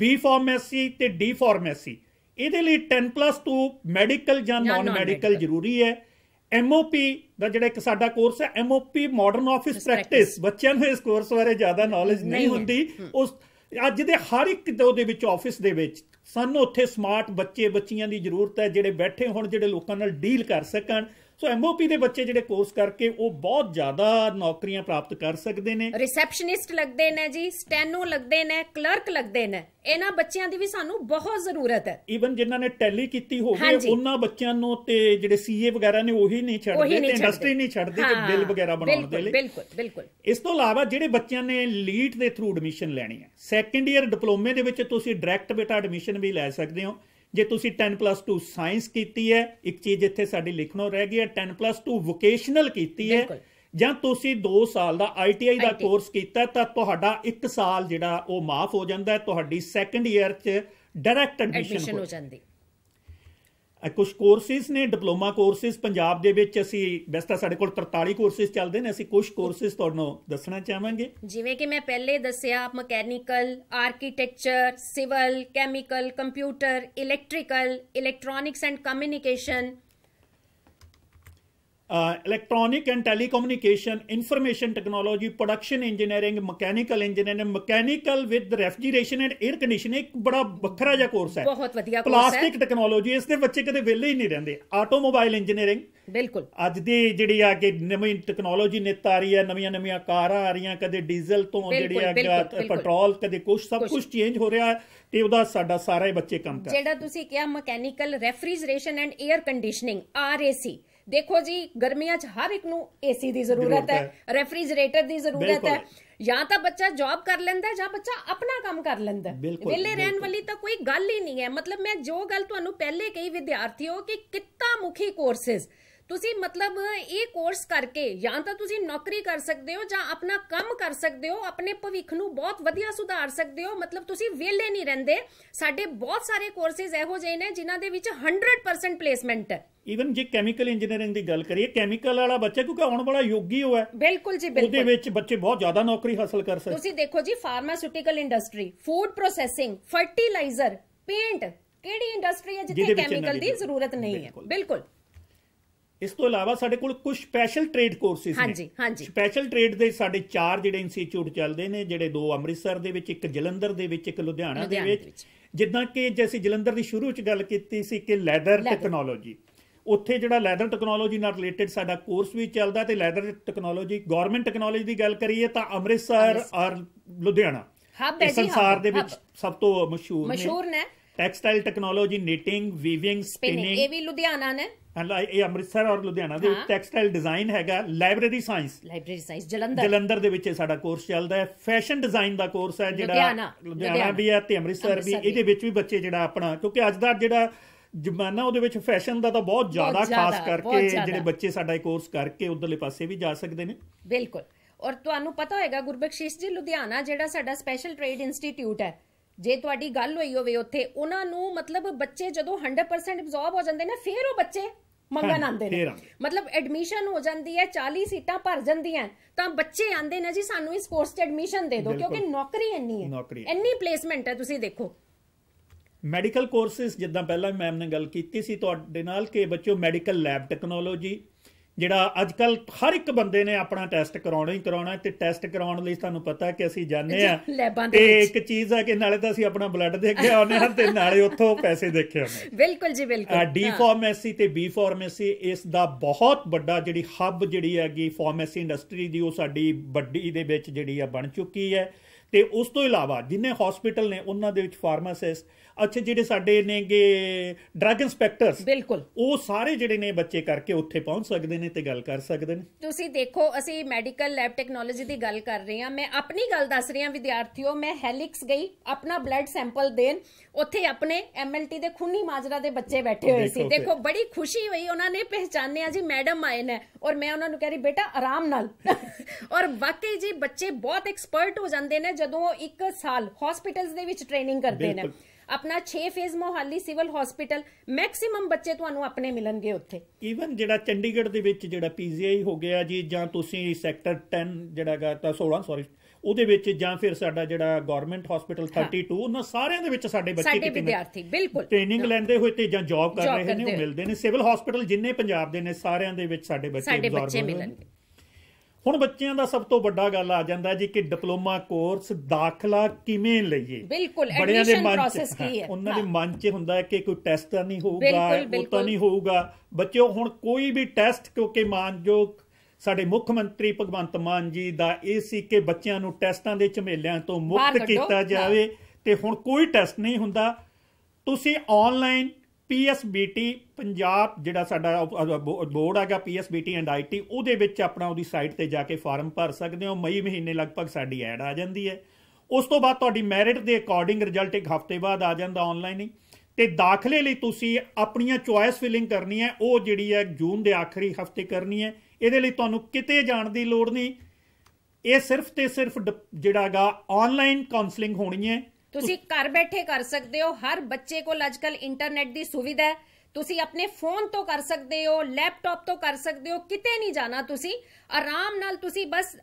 ਬੀ ਫਾਰਮੇਸੀ ਤੇ ਡੀ ਫਾਰਮੇਸੀ ਇਹਦੇ ਲਈ 10+2 ਮੈਡੀਕਲ ਜਾਂ ਨਾਨ ਮੈਡੀਕਲ ਜ਼ਰੂਰੀ ਹੈ ਐਮਓਪੀ ਦਾ ਜਿਹੜਾ ਇੱਕ ਸਾਡਾ ਕੋਰਸ ਹੈ ਐਮਓਪੀ ਮਾਡਰਨ ਆਫਿਸ ਪ੍ਰੈਕਟਿਸ ਬੱਚਿਆਂ ਨੂੰ ਇਸ ਕੋਰਸ ਬਾਰੇ ਜ਼ਿਆਦਾ ਨੌਲੇਜ ਨਹੀਂ ਹੁੰਦੀ ਉਸ ਅੱਜ ਦੇ ਹਰ ਇੱਕ ਉਹਦੇ ਵਿੱਚ ਆਫਿਸ ਦੇ ਵਿੱਚ ਸਾਨੂੰ ਉੱਥੇ ਸਮਾਰਟ ਬੱਚੇ ਬੱਚੀਆਂ ਦੀ ਜ਼ਰੂਰਤ ਹੈ ਜਿਹੜੇ ਬੈਠੇ ਹੋਣ ਜਿਹੜੇ ਲੋਕਾਂ ਨਾਲ ਡੀਲ ਕਰ ਸਕਣ ਸੋ ਐਮਓਪੀ ਦੇ ਬੱਚੇ ਜਿਹੜੇ ਕੋਰਸ ਕਰਕੇ ਉਹ ਬਹੁਤ ਜ਼ਿਆਦਾ ਨੌਕਰੀਆਂ ਪ੍ਰਾਪਤ ਕਰ ਸਕਦੇ ਨੇ ਰਿਸੈਪਸ਼ਨਿਸਟ ਲੱਗਦੇ ਨੇ ਜੀ ਸਟੈਨੋ ਲੱਗਦੇ ਨੇ ਕਲਰਕ ਲੱਗਦੇ ਨੇ ਇਹਨਾਂ ਬੱਚਿਆਂ ਦੀ ਵੀ ਸਾਨੂੰ ਬਹੁਤ ਜ਼ਰੂਰਤ ਹੈ ਈਵਨ ਜਿਨ੍ਹਾਂ ਨੇ ਟੈਲੀ ਕੀਤੀ ਹੋਵੇ ਉਹਨਾਂ ਬੱਚਿਆਂ ਨੂੰ ਤੇ ਜਿਹੜੇ ਸੀਏ ਵਗੈਰਾ ਨੇ ਉਹੀ ਨਹੀਂ ਛੱਡਦੇ ਤੇ ਇੰਡਸਟਰੀ ਨਹੀਂ ਛੱਡਦੀ ਤੇ ਬਿੱਲ ਵਗੈਰਾ ਬਣਾਉਣ ਦੇ ਲਈ ਬਿਲਕੁਲ ਬਿਲਕੁਲ ਇਸ ਤੋਂ ਇਲਾਵਾ ਜਿਹੜੇ ਬੱਚਿਆਂ ਨੇ ਲੀਟ ਦੇ ਥਰੂ ਐਡਮਿਸ਼ਨ ਲੈਣੀ ਹੈ ਸੈਕੰਡ ਇਅਰ ਡਿਪਲੋਮੇ ਦੇ ਵਿੱਚ ਤੁਸੀਂ ਡਾਇਰੈਕਟ ਬੇਟਾ ਐਡਮਿਸ਼ਨ ਵੀ ਲੈ ਸਕਦੇ ਹੋ ਜੇ ਤੁਸੀਂ 10+2 ਸਾਇੰਸ ਕੀਤੀ ਹੈ ਇੱਕ ਚੀਜ਼ ਇੱਥੇ ਸਾਡੀ ਲਿਖਣੋਂ ਰਹਿ ਗਈ ਹੈ 10+2 ਵੋਕੇਸ਼ਨਲ ਕੀਤੀ ਹੈ ਜਾਂ ਤੁਸੀਂ 2 ਸਾਲ ਦਾ ਆਈਟੀਆਈ ਦਾ ਕੋਰਸ ਕੀਤਾ ਤਾਂ ਤੁਹਾਡਾ 1 ਸਾਲ ਜਿਹੜਾ ਉਹ ਮਾਫ ਹੋ ਜਾਂਦਾ ਹੈ ਤੁਹਾਡੀ ਸੈਕੰਡ ਇਅਰ 'ਚ ਡਾਇਰੈਕਟ ਐਡਮਿਸ਼ਨ ਹੋ ਜਾਂਦੀ ਕੁਝ ਕੋਰਸਿਸ ਨੇ ਡਿਪਲੋਮਾ ਕੋਰਸਿਸ ਪੰਜਾਬ ਦੇ ਵਿੱਚ ਅਸੀਂ ਵੈਸੇ ਤਾਂ ਸਾਡੇ ਕੋਲ 43 ਕੋਰਸਿਸ ਚੱਲਦੇ ਨੇ ਅਸੀਂ ਕੁਝ ਕੋਰਸਿਸ ਤੁਹਾਨੂੰ ਦੱਸਣਾ ਚਾਹਾਂਗੇ ਜਿਵੇਂ ਕਿ ਮੈਂ ਪਹਿਲੇ ਦੱਸਿਆ mechanical architecture civil chemical computer electrical electronics and communication electronic and telecommunication information technology production engineering mechanical engineering mechanical with refrigeration and air conditioning ਇੱਕ ਬੜਾ ਵੱਖਰਾ ਜਿਹਾ ਕੋਰਸ ਹੈ ਬਹੁਤ ਵਧੀਆ ਕੋਰਸ ਹੈ ਪਲਾਸਟਿਕ ਟੈਕਨੋਲੋਜੀ ਇਸ ਦੇ ਬੱਚੇ ਕਦੇ ਵਿਹਲੇ ਹੀ ਨਹੀਂ ਰਹਿੰਦੇ ਆਟੋਮੋਬਾਈਲ ਇੰਜੀਨੀਅਰਿੰਗ ਬਿਲਕੁਲ ਅੱਜ ਦੀ ਜਿਹੜੀ ਆ ਕਿ ਨਵੀਂ ਟੈਕਨੋਲੋਜੀ ਨਿਤ ਆ ਰਹੀ ਹੈ ਨਵੀਆਂ ਨਵੀਆਂ ਕਾਰਾਂ ਆ ਰਹੀਆਂ ਕਦੇ ਡੀਜ਼ਲ ਤੋਂ ਜਿਹੜੀ ਆ ਪੈਟਰੋਲ ਕਦੇ ਕੁਝ ਸਭ ਕੁਝ ਚੇਂਜ ਹੋ ਰਿਹਾ ਹੈ ਤੇ ਉਹਦਾ ਸਾਡਾ ਸਾਰਾ ਹੀ ਬੱਚੇ ਕੰਮ ਕਰ ਜਿਹੜਾ ਤੁਸੀਂ ਕਿਹਾ mechanical refrigeration and air conditioning RAC ਦੇਖੋ ਜੀ ਗਰਮੀਆਂ 'ਚ ਹਰ ਇੱਕ ਨੂੰ ਏਸੀ ਦੀ ਜ਼ਰੂਰਤ ਹੈ ਰੈਫਰਿਜਰੇਟਰ ਦੀ ਜ਼ਰੂਰਤ ਹੈ ਜਾਂ ਤਾਂ ਬੱਚਾ ਜੌਬ ਕਰ ਲੈਂਦਾ ਜਾਂ ਬੱਚਾ ਆਪਣਾ ਕੰਮ ਕਰ ਲੈਂਦਾ ਵਿਲੇ ਰਹਿਣ ਵਾਲੀ ਤਾਂ ਕੋਈ ਗੱਲ ਹੀ ਨਹੀਂ ਹੈ ਮਤਲਬ ਮੈਂ ਜੋ ਗੱਲ ਤੁਹਾਨੂੰ ਪਹਿਲੇ ਕਹੀ ਵਿਦਿਆਰਥੀਓ ਕਿ ਕਿੱਤਾ ਮੁਖੀ ਕੋਰਸਸ ਤੁਸੀਂ ਮਤਲਬ ਇਹ ਕੋਰਸ ਕਰਕੇ ਜਾਂ ਤਾਂ ਤੁਸੀਂ ਨੌਕਰੀ ਕਰ ਸਕਦੇ ਹੋ ਜਾਂ ਆਪਣਾ ਕੰਮ ਕਰ ਸਕਦੇ ਹੋ ਆਪਣੇ ਭਵਿੱਖ ਨੂੰ ਬਹੁਤ ਵਧੀਆ ਸੁਧਾਰ ਸਕਦੇ ਹੋ ਮਤਲਬ ਤੁਸੀਂ ਵਿਹਲੇ ਨਹੀਂ ਰਹਿੰਦੇ ਸਾਡੇ ਬਹੁਤ ਸਾਰੇ ਕੋਰਸਸ ਇਹੋ ਜਿਹੇ ਨੇ ਜਿਨ੍ਹਾਂ ਦੇ ਵਿੱਚ 100% ਪਲੇਸਮੈਂਟ ਹੈ ਈਵਨ ਜੇ ਕੈਮੀਕਲ ਇੰਜੀਨੀਅਰਿੰਗ ਦੀ ਗੱਲ ਕਰੀਏ ਕੈਮੀਕਲ ਵਾਲਾ ਬੱਚਾ ਕਿਉਂਕਿ ਆਉਣ ਵਾਲਾ ਯੋਗੀ ਹੋਇਆ ਬਿਲਕੁਲ ਜੀ ਬਿਲਕੁਲ ਉਹਦੇ ਵਿੱਚ ਬੱਚੇ ਬਹੁਤ ਜ਼ਿਆਦਾ ਨੌਕਰੀ ਹਾਸਲ ਕਰ ਸਕਦੇ ਤੁਸੀਂ ਦੇਖੋ ਜੀ pharmaceutical industry food processing fertiliser paint ਕਿਹੜੀ ਇੰਡਸਟਰੀ ਹੈ ਜਿੱਥੇ ਕੈਮੀਕਲ ਦੀ ਜ਼ਰੂਰਤ ਨਹੀਂ ਹੈ ਬਿਲਕੁਲ ਇਸ ਤੋਂ ਇਲਾਵਾ ਸਾਡੇ ਕੋਲ ਕੁਝ ਸਪੈਸ਼ਲ ਟ੍ਰੇਡ ਕੋਰਸਿਸ ਨੇ ਹਾਂਜੀ ਹਾਂਜੀ ਸਪੈਸ਼ਲ ਟ੍ਰੇਡ ਦੇ ਸਾਡੇ ਚਾਰ ਜਿਹੜੇ ਇੰਸਟੀਚਿਊਟ ਚੱਲਦੇ ਨੇ ਜਿਹੜੇ ਦੋ ਅੰਮ੍ਰਿਤਸਰ ਦੇ ਵਿੱਚ ਇੱਕ ਜਲੰਧਰ ਦੇ ਵਿੱਚ ਇੱਕ ਲੁਧਿਆਣਾ ਦੇ ਵਿੱਚ ਜਿੱਦਾਂ ਕਿ ਜੈਸੀ ਜਲੰਧਰ ਦੀ ਸ਼ੁਰੂ ਵਿੱਚ ਗੱਲ ਕੀਤੀ ਸੀ ਕਿ ਲੈਦਰ ਟੈਕਨੋਲੋਜੀ ਉੱਥੇ ਜਿਹੜਾ ਲੈਦਰ ਟੈਕਨੋਲੋਜੀ ਨਾਲ ਰਿਲੇਟਡ ਸਾਡਾ ਕੋਰਸ ਵੀ ਚੱਲਦਾ ਤੇ ਲੈਦਰ ਟੈਕਨੋਲੋਜੀ ਗਵਰਨਮੈਂਟ ਟੈਕਨੋਲੋਜੀ ਦੀ ਗੱਲ ਕਰੀਏ ਤਾਂ ਅੰਮ੍ਰਿਤਸਰ ਔਰ ਲੁਧਿਆਣਾ ਹੱਬ ਹੈ ਜੀ ਸੰਸਾਰ ਦੇ ਵਿੱਚ ਸਭ ਤੋਂ ਮਸ਼ਹੂਰ ਨੇ ਮਸ਼ਹੂਰ ਨੇ textile technology knitting weaving spinning ਇਹ ਵੀ ਲੁਧਿਆਣਾ ਨੇ ਇਹ ਅੰਮ੍ਰਿਤਸਰ ਔਰ ਲੁਧਿਆਣਾ ਦੇ ਟੈਕਸਟਾਈਲ ਡਿਜ਼ਾਈਨ ਹੈਗਾ library science library science Jalandhar Jalandhar ਦੇ ਵਿੱਚ ਸਾਡਾ ਕੋਰਸ ਚੱਲਦਾ ਹੈ ਫੈਸ਼ਨ ਡਿਜ਼ਾਈਨ ਦਾ ਕੋਰਸ ਹੈ ਜਿਹੜਾ ਲੁਧਿਆਣਾ ਵੀ ਹੈ ਤੇ ਅੰਮ੍ਰਿਤਸਰ ਵੀ ਇਹਦੇ ਵਿੱਚ ਵੀ ਬੱਚੇ ਜਿਹੜਾ ਆਪਣਾ ਕਿਉਂਕਿ ਅੱਜ ਦਾ ਜਿਹੜਾ ਜਮਾਨਾ ਉਹਦੇ ਵਿੱਚ ਫੈਸ਼ਨ ਦਾ ਤਾਂ ਬਹੁਤ ਜ਼ਿਆਦਾ ਖਾਸ ਕਰਕੇ ਜਿਹੜੇ ਬੱਚੇ ਸਾਡਾ ਇਹ ਕੋਰਸ ਕਰਕੇ ਉਧਰਲੇ ਪਾਸੇ ਵੀ ਜਾ ਸਕਦੇ ਨੇ ਬਿਲਕੁਲ ਔਰ ਤੁਹਾਨੂੰ ਪਤਾ ਹੋਏਗਾ ਗੁਰਬਖਸ਼ੀਸ਼ ਜੀ ਲੁਧਿਆਣਾ ਜਿਹੜਾ ਸਾਡਾ ਸਪੈਸ਼ਲ ਟ੍ਰੇਡ ਇੰਸਟੀਚਿਊਟ ਹੈ ਜੇ ਤੁਹਾਡੀ ਗੱਲ ਹੋਈ ਹੋਵੇ ਉੱਥੇ ਉਹਨਾਂ ਨੂੰ ਮਤਲਬ ਬੱਚੇ ਜਦੋਂ 100% ਐਬਜ਼ੌਰਬ ਹੋ ਜਾਂਦੇ ਨੇ ਫਿਰ ਉਹ ਬੱਚੇ ਮੰਗਣ ਆਉਂਦੇ ਨੇ ਮਤਲਬ ਐਡਮਿਸ਼ਨ ਹੋ ਜਾਂਦੀ ਹੈ 40 ਸੀਟਾਂ ਭਰ ਜਾਂਦੀਆਂ ਤਾਂ ਬੱਚੇ ਆਂਦੇ ਨੇ ਜੀ ਸਾਨੂੰ ਇਸ ਕੋਰਸ 'ਚ ਐਡਮਿਸ਼ਨ ਦੇ ਦਿਓ ਕਿਉਂਕਿ ਨੌਕਰੀ ਇੰਨੀ ਹੈ ਇੰਨੀ ਪਲੇਸਮੈਂਟ ਹੈ ਤੁਸੀਂ ਦੇਖੋ ਮੈਡੀਕਲ ਕੋਰਸਸ ਜਿੱਦਾਂ ਪਹਿਲਾਂ ਮੈਮ ਨੇ ਗੱਲ ਕੀਤੀ ਸੀ ਤੁਹਾਡੇ ਨਾਲ ਕਿ ਬੱਚੋ ਮੈਡੀਕਲ ਲੈਬ ਟੈਕਨੋਲੋਜੀ ਜਿਹੜਾ ਅੱਜ ਕੱਲ ਹਰ ਇੱਕ ਬੰਦੇ ਨੇ ਆਪਣਾ ਟੈਸਟ ਕਰਾਉਣਾ ਹੀ ਕਰਾਉਣਾ ਤੇ ਟੈਸਟ ਕਰਾਉਣ ਲਈ ਤੁਹਾਨੂੰ ਪਤਾ ਹੈ ਕਿ ਅਸੀਂ ਜਾਂਦੇ ਆ ਤੇ ਇੱਕ ਚੀਜ਼ ਆ ਕਿ ਨਾਲੇ ਤਾਂ ਅਸੀਂ ਆਪਣਾ ਬਲੱਡ ਦੇ ਕੇ ਆਉਨੇ ਆ ਤੇ ਨਾਲੇ ਉੱਥੋਂ ਪੈਸੇ ਦੇ ਕੇ ਆਉਨੇ ਬਿਲਕੁਲ ਜੀ ਬਿਲਕੁਲ ਆ ਡੀ ਫਾਰਮੇਸੀ ਤੇ ਬੀ ਫਾਰਮੇਸੀ ਇਸ ਦਾ ਬਹੁਤ ਵੱਡਾ ਜਿਹੜੀ ਹੱਬ ਜਿਹੜੀ ਹੈਗੀ ਫਾਰਮੇਸੀ ਇੰਡਸਟਰੀ ਦੀ ਉਹ ਸਾਡੀ ਵੱਡੀ ਦੇ ਵਿੱਚ ਜਿਹੜੀ ਆ ਬਣ ਚੁੱਕੀ ਹੈ ਤੇ ਉਸ ਤੋਂ ਇਲਾਵਾ ਜਿੰਨੇ ਹਸਪੀਟਲ ਨੇ ਉਹਨਾਂ ਦੇ ਵਿੱਚ ਫਾਰਮਾਸਿਸਟ ਅੱਛਾ ਜਿਹੜੇ ਸਾਡੇ ਨੇਗੇ ਡਰੱਗ ਇਨਸਪੈਕਟਰਸ ਬਿਲਕੁਲ ਉਹ ਸਾਰੇ ਜਿਹੜੇ ਨੇ ਬੱਚੇ ਕਰਕੇ ਉੱਥੇ ਪਹੁੰਚ ਸਕਦੇ ਨੇ ਤੇ ਗੱਲ ਕਰ ਸਕਦੇ ਨੇ ਤੁਸੀਂ ਦੇਖੋ ਅਸੀਂ ਮੈਡੀਕਲ ਲੈਬ ਟੈਕਨੋਲੋਜੀ ਦੀ ਗੱਲ ਕਰ ਰਹੇ ਹਾਂ ਮੈਂ ਆਪਣੀ ਗੱਲ ਦੱਸ ਰਹੀ ਹਾਂ ਵਿਦਿਆਰਥੀਓ ਮੈਂ ਹੈਲਿਕਸ ਗਈ ਆਪਣਾ ਬਲੱਡ ਸੈਂਪਲ ਦੇਣ ਉੱਥੇ ਆਪਣੇ ਐਮਐਲਟੀ ਦੇ ਖੁੰਨੀ ਮਾਜਰਾ ਦੇ ਬੱਚੇ ਬੈਠੇ ਹੋਏ ਸੀ ਦੇਖੋ ਬੜੀ ਖੁਸ਼ੀ ਹੋਈ ਉਹਨਾਂ ਨੇ ਪਹਿਚਾਨਿਆ ਜੀ ਮੈਡਮ ਆਏ ਨੇ ਔਰ ਮੈਂ ਉਹਨਾਂ ਨੂੰ ਕਹਿ ਰਹੀ ਬੇਟਾ ਆਰਾਮ ਨਾਲ ਔਰ ਵਾਕਈ ਜੀ ਬੱਚੇ ਬਹੁਤ ਐਕਸਪਰਟ ਹੋ ਜਾਂਦੇ ਨੇ ਜਦੋਂ ਇੱਕ ਸਾਲ ਹਸਪੀਟਲਸ ਦੇ ਵਿੱਚ ਟ੍ਰੇਨਿੰਗ ਕਰਦੇ ਨੇ ਆਪਣਾ 6 phase Mohali civil hospital maximum ਬੱਚੇ ਤੁਹਾਨੂੰ ਆਪਣੇ ਮਿਲਣਗੇ ਉੱਥੇ ਈਵਨ ਜਿਹੜਾ ਚੰਡੀਗੜ੍ਹ ਦੇ ਵਿੱਚ ਜਿਹੜਾ ਪੀਜੀਆਈ ਹੋ ਗਿਆ ਜੀ ਜਾਂ ਤੁਸੀਂ ਸੈਕਟਰ 10 ਜਿਹੜਾਗਾ ਤਾਂ 16 ਸੌਰੀ ਉਹਦੇ ਵਿੱਚ ਜਾਂ ਫਿਰ ਸਾਡਾ ਜਿਹੜਾ ਗਵਰਨਮੈਂਟ ਹਸਪੀਟਲ 32 ਉਹਨਾਂ ਸਾਰਿਆਂ ਦੇ ਵਿੱਚ ਸਾਡੇ ਬੱਚੇ ਕਿਤੇ ਵਿਦਿਆਰਥੀ ਬਿਲਕੁਲ ਟ੍ਰੇਨਿੰਗ ਲੈਂਦੇ ਹੋਏ ਤੇ ਜਾਂ ਜੌਬ ਕਰ ਰਹੇ ਨੇ ਉਹ ਮਿਲਦੇ ਨੇ ਸਿਵਲ ਹਸਪੀਟਲ ਜਿੰਨੇ ਪੰਜਾਬ ਦੇ ਨੇ ਸਾਰਿਆਂ ਦੇ ਵਿੱਚ ਸਾਡੇ ਬੱਚੇ ਸਾਡੇ ਬੱਚੇ ਮਿਲਣਗੇ ਹੁਣ ਬੱਚਿਆਂ ਦਾ ਸਭ ਤੋਂ ਵੱਡਾ ਗੱਲ ਆ ਜਾਂਦਾ ਜੀ ਕਿ ਡਿਪਲੋਮਾ ਕੋਰਸ ਦਾਖਲਾ ਕਿਵੇਂ ਲਈਏ ਬਿਲਕੁਲ ਐਡਮਿਸ਼ਨ ਪ੍ਰੋਸੈਸ ਕੀ ਹੈ ਉਹਨਾਂ ਦੇ ਮਨ 'ਚ ਹੁੰਦਾ ਹੈ ਕਿ ਕੋਈ ਟੈਸਟ ਤਾਂ ਨਹੀਂ ਹੋਊਗਾ ਉਹ ਤਾਂ ਨਹੀਂ ਹੋਊਗਾ ਬੱਚਿਓ ਹੁਣ ਕੋਈ ਵੀ ਟੈਸਟ ਕਿਉਂਕਿ ਮਾਨਯੋਗ ਸਾਡੇ ਮੁੱਖ ਮੰਤਰੀ ਭਗਵੰਤ ਮਾਨ ਜੀ ਦਾ ਇਹ ਸੀ ਕਿ ਬੱਚਿਆਂ ਨੂੰ ਟੈਸਟਾਂ ਦੇ ਝਮੇਲਿਆਂ ਤੋਂ ਮੁਕਤ ਕੀਤਾ ਜਾਵੇ ਤੇ ਹੁਣ ਕੋਈ ਟੈਸਟ ਨਹੀਂ ਹੁੰਦਾ ਤੁਸੀਂ ਆਨਲਾਈਨ ਪੀਐਸਬੀਟੀ ਪੰਜਾਬ ਜਿਹੜਾ ਸਾਡਾ ਬੋਰਡ ਹੈਗਾ ਪੀਐਸਬੀਟੀ ਐਂਡ ਆਈਟੀ ਉਹਦੇ ਵਿੱਚ ਆਪਣਾ ਉਹਦੀ ਸਾਈਟ ਤੇ ਜਾ ਕੇ ਫਾਰਮ ਭਰ ਸਕਦੇ ਹੋ ਮਈ ਮਹੀਨੇ ਲਗਭਗ ਸਾਡੀ ਐਡ ਆ ਜਾਂਦੀ ਹੈ ਉਸ ਤੋਂ ਬਾਅਦ ਤੁਹਾਡੀ ਮੈਰਿਟ ਦੇ ਅਕੋਰਡਿੰਗ ਰਿਜ਼ਲਟ ਇੱਕ ਹਫ਼ਤੇ ਬਾਅਦ ਆ ਜਾਂਦਾ ਆਨਲਾਈਨ ਹੀ ਤੇ ਦਾਖਲੇ ਲਈ ਤੁਸੀਂ ਆਪਣੀਆਂ ਚੁਆਇਸ ਫਿਲਿੰਗ ਕਰਨੀ ਹੈ ਉਹ ਜਿਹੜੀ ਹੈ ਜੂਨ ਦੇ ਆਖਰੀ ਹਫ਼ਤੇ ਕਰਨੀ ਹੈ ਇਹਦੇ ਲਈ ਤੁਹਾਨੂੰ ਕਿਤੇ ਜਾਣ ਦੀ ਲੋੜ ਨਹੀਂ ਇਹ ਸਿਰਫ ਤੇ ਸਿਰਫ ਜਿਹੜਾਗਾ ਆਨਲਾਈਨ ਕਾਉਂਸਲਿੰਗ ਹੋਣੀ ਹੈ ਤੁਸੀਂ ਘਰ ਬੈਠੇ ਕਰ ਸਕਦੇ ਹੋ ਹਰ ਬੱਚੇ ਕੋਲ ਅੱਜਕੱਲ ਇੰਟਰਨੈਟ ਦੀ ਸੁਵਿਧਾ ਹੈ ਤੁਸੀਂ ਆਪਣੇ ਫੋਨ ਤੋਂ ਕਰ ਸਕਦੇ ਹੋ ਲੈਪਟਾਪ ਤੋਂ ਕਰ ਸਕਦੇ ਹੋ ਕਿਤੇ ਨਹੀਂ ਜਾਣਾ ਤੁਸੀਂ ਆਰਾਮ ਨਾਲ ਤੁਸੀਂ ਬਸ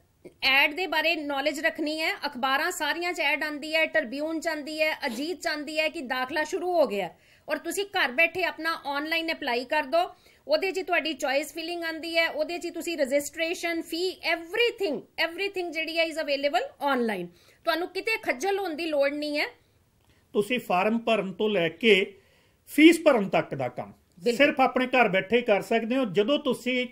ਐਡ ਦੇ ਬਾਰੇ ਨੌਲੇਜ ਰੱਖਣੀ ਹੈ ਅਖਬਾਰਾਂ ਸਾਰੀਆਂ 'ਚ ਐਡ ਆਂਦੀ ਹੈ ਟ੍ਰਿਬਿਊਨ 'ਚ ਆਂਦੀ ਹੈ ਅਜੀਤ 'ਚ ਆਂਦੀ ਹੈ ਕਿ ਦਾਖਲਾ ਸ਼ੁਰੂ ਹੋ ਗਿਆ ਔਰ ਤੁਸੀਂ ਘਰ ਬੈਠੇ ਆਪਣਾ ਆਨਲਾਈਨ ਅਪਲਾਈ ਕਰ ਦੋ ਉਹਦੇ 'ਚ ਤੁਹਾਡੀ ਚੋਇਸ ਫਿਲਿੰਗ ਆਂਦੀ ਹੈ ਉਹਦੇ 'ਚ ਤੁਸੀਂ ਰਜਿਸਟ੍ਰੇਸ਼ਨ ਫੀ एवरीथिंग एवरीथिंग ਜਿਹੜੀ ਹੈ ਇਜ਼ ਅਵੇਲੇਬਲ ਆਨਲਾਈਨ ਤੁਹਾਨੂੰ ਕਿਤੇ ਖੱਜਲ ਹੋਣ ਦੀ ਲੋੜ ਨਹੀਂ ਹੈ ਤੁਸੀਂ ਫਾਰਮ ਭਰਨ ਤੋਂ ਲੈ ਕੇ ਫੀਸ ਭਰਨ ਤੱਕ ਦਾ ਕੰਮ ਸਿਰਫ ਆਪਣੇ ਘਰ ਬੈਠੇ ਹੀ ਕਰ ਸਕਦੇ ਹੋ ਜਦੋਂ ਤੁਸੀਂ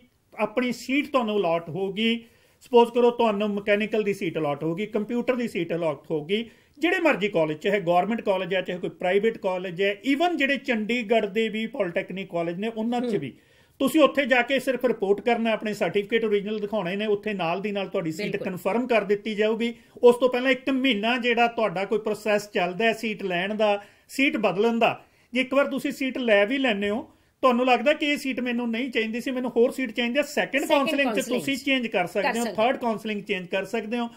ਆਪਣੀ ਸੀਟ ਤੁਹਾਨੂੰ ਅਲਾਟ ਹੋਗੀ ਸਪੋਜ਼ ਕਰੋ ਤੁਹਾਨੂੰ ਮਕੈਨੀਕਲ ਦੀ ਸੀਟ ਅਲਾਟ ਹੋਗੀ ਕੰਪਿਊਟਰ ਦੀ ਸੀਟ ਅਲਾਟ ਹੋਗੀ ਜਿਹੜੇ ਮਰਜ਼ੀ ਕਾਲਜ ਚਾਹੇ ਗਵਰਨਮੈਂਟ ਕਾਲਜ ਹੈ ਚਾਹੇ ਕੋਈ ਪ੍ਰਾਈਵੇਟ ਕਾਲਜ ਹੈ ਈਵਨ ਜਿਹੜੇ ਚੰਡੀਗੜ੍ਹ ਦੇ ਵੀ ਪੋਲੀਟੈਕਨਿਕ ਕਾਲਜ ਨੇ ਉਹਨਾਂ 'ਚ ਵੀ ਤੁਸੀਂ ਉੱਥੇ ਜਾ ਕੇ ਸਿਰਫ ਰਿਪੋਰਟ ਕਰਨਾ ਆਪਣੇ ਸਰਟੀਫਿਕੇਟ origignal ਦਿਖਾਉਣੇ ਨੇ ਉੱਥੇ ਨਾਲ ਦੀ ਨਾਲ ਤੁਹਾਡੀ ਸੀਟ ਕਨਫਰਮ ਕਰ ਦਿੱਤੀ ਜਾਊਗੀ ਉਸ ਤੋਂ ਪਹਿਲਾਂ ਇੱਕ ਮਹੀਨਾ ਜਿਹੜਾ ਤੁਹਾਡਾ ਕੋਈ ਪ੍ਰੋਸੈਸ ਚੱਲਦਾ ਹੈ ਸੀਟ ਲੈਣ ਦਾ ਸੀਟ ਬਦਲਣ ਦਾ ਜੇ ਇੱਕ ਵਾਰ ਤੁਸੀਂ ਸੀਟ ਲੈ ਵੀ ਲੈਨੇ ਹੋ ਤੁਹਾਨੂੰ ਲੱਗਦਾ ਕਿ ਇਹ ਸੀਟ ਮੈਨੂੰ ਨਹੀਂ ਚਾਹੀਦੀ ਸੀ ਮੈਨੂੰ ਹੋਰ ਸੀਟ ਚਾਹੀਦੀ ਹੈ ਸੈਕੰਡ ਕਾਉਂਸਲਿੰਗ 'ਚ ਤੁਸੀਂ ਚੇਂਜ ਕਰ ਸਕਦੇ ਹੋ ਥਰਡ ਕਾਉਂਸਲਿੰਗ ਚੇਂਜ ਕਰ ਸਕਦੇ ਹੋ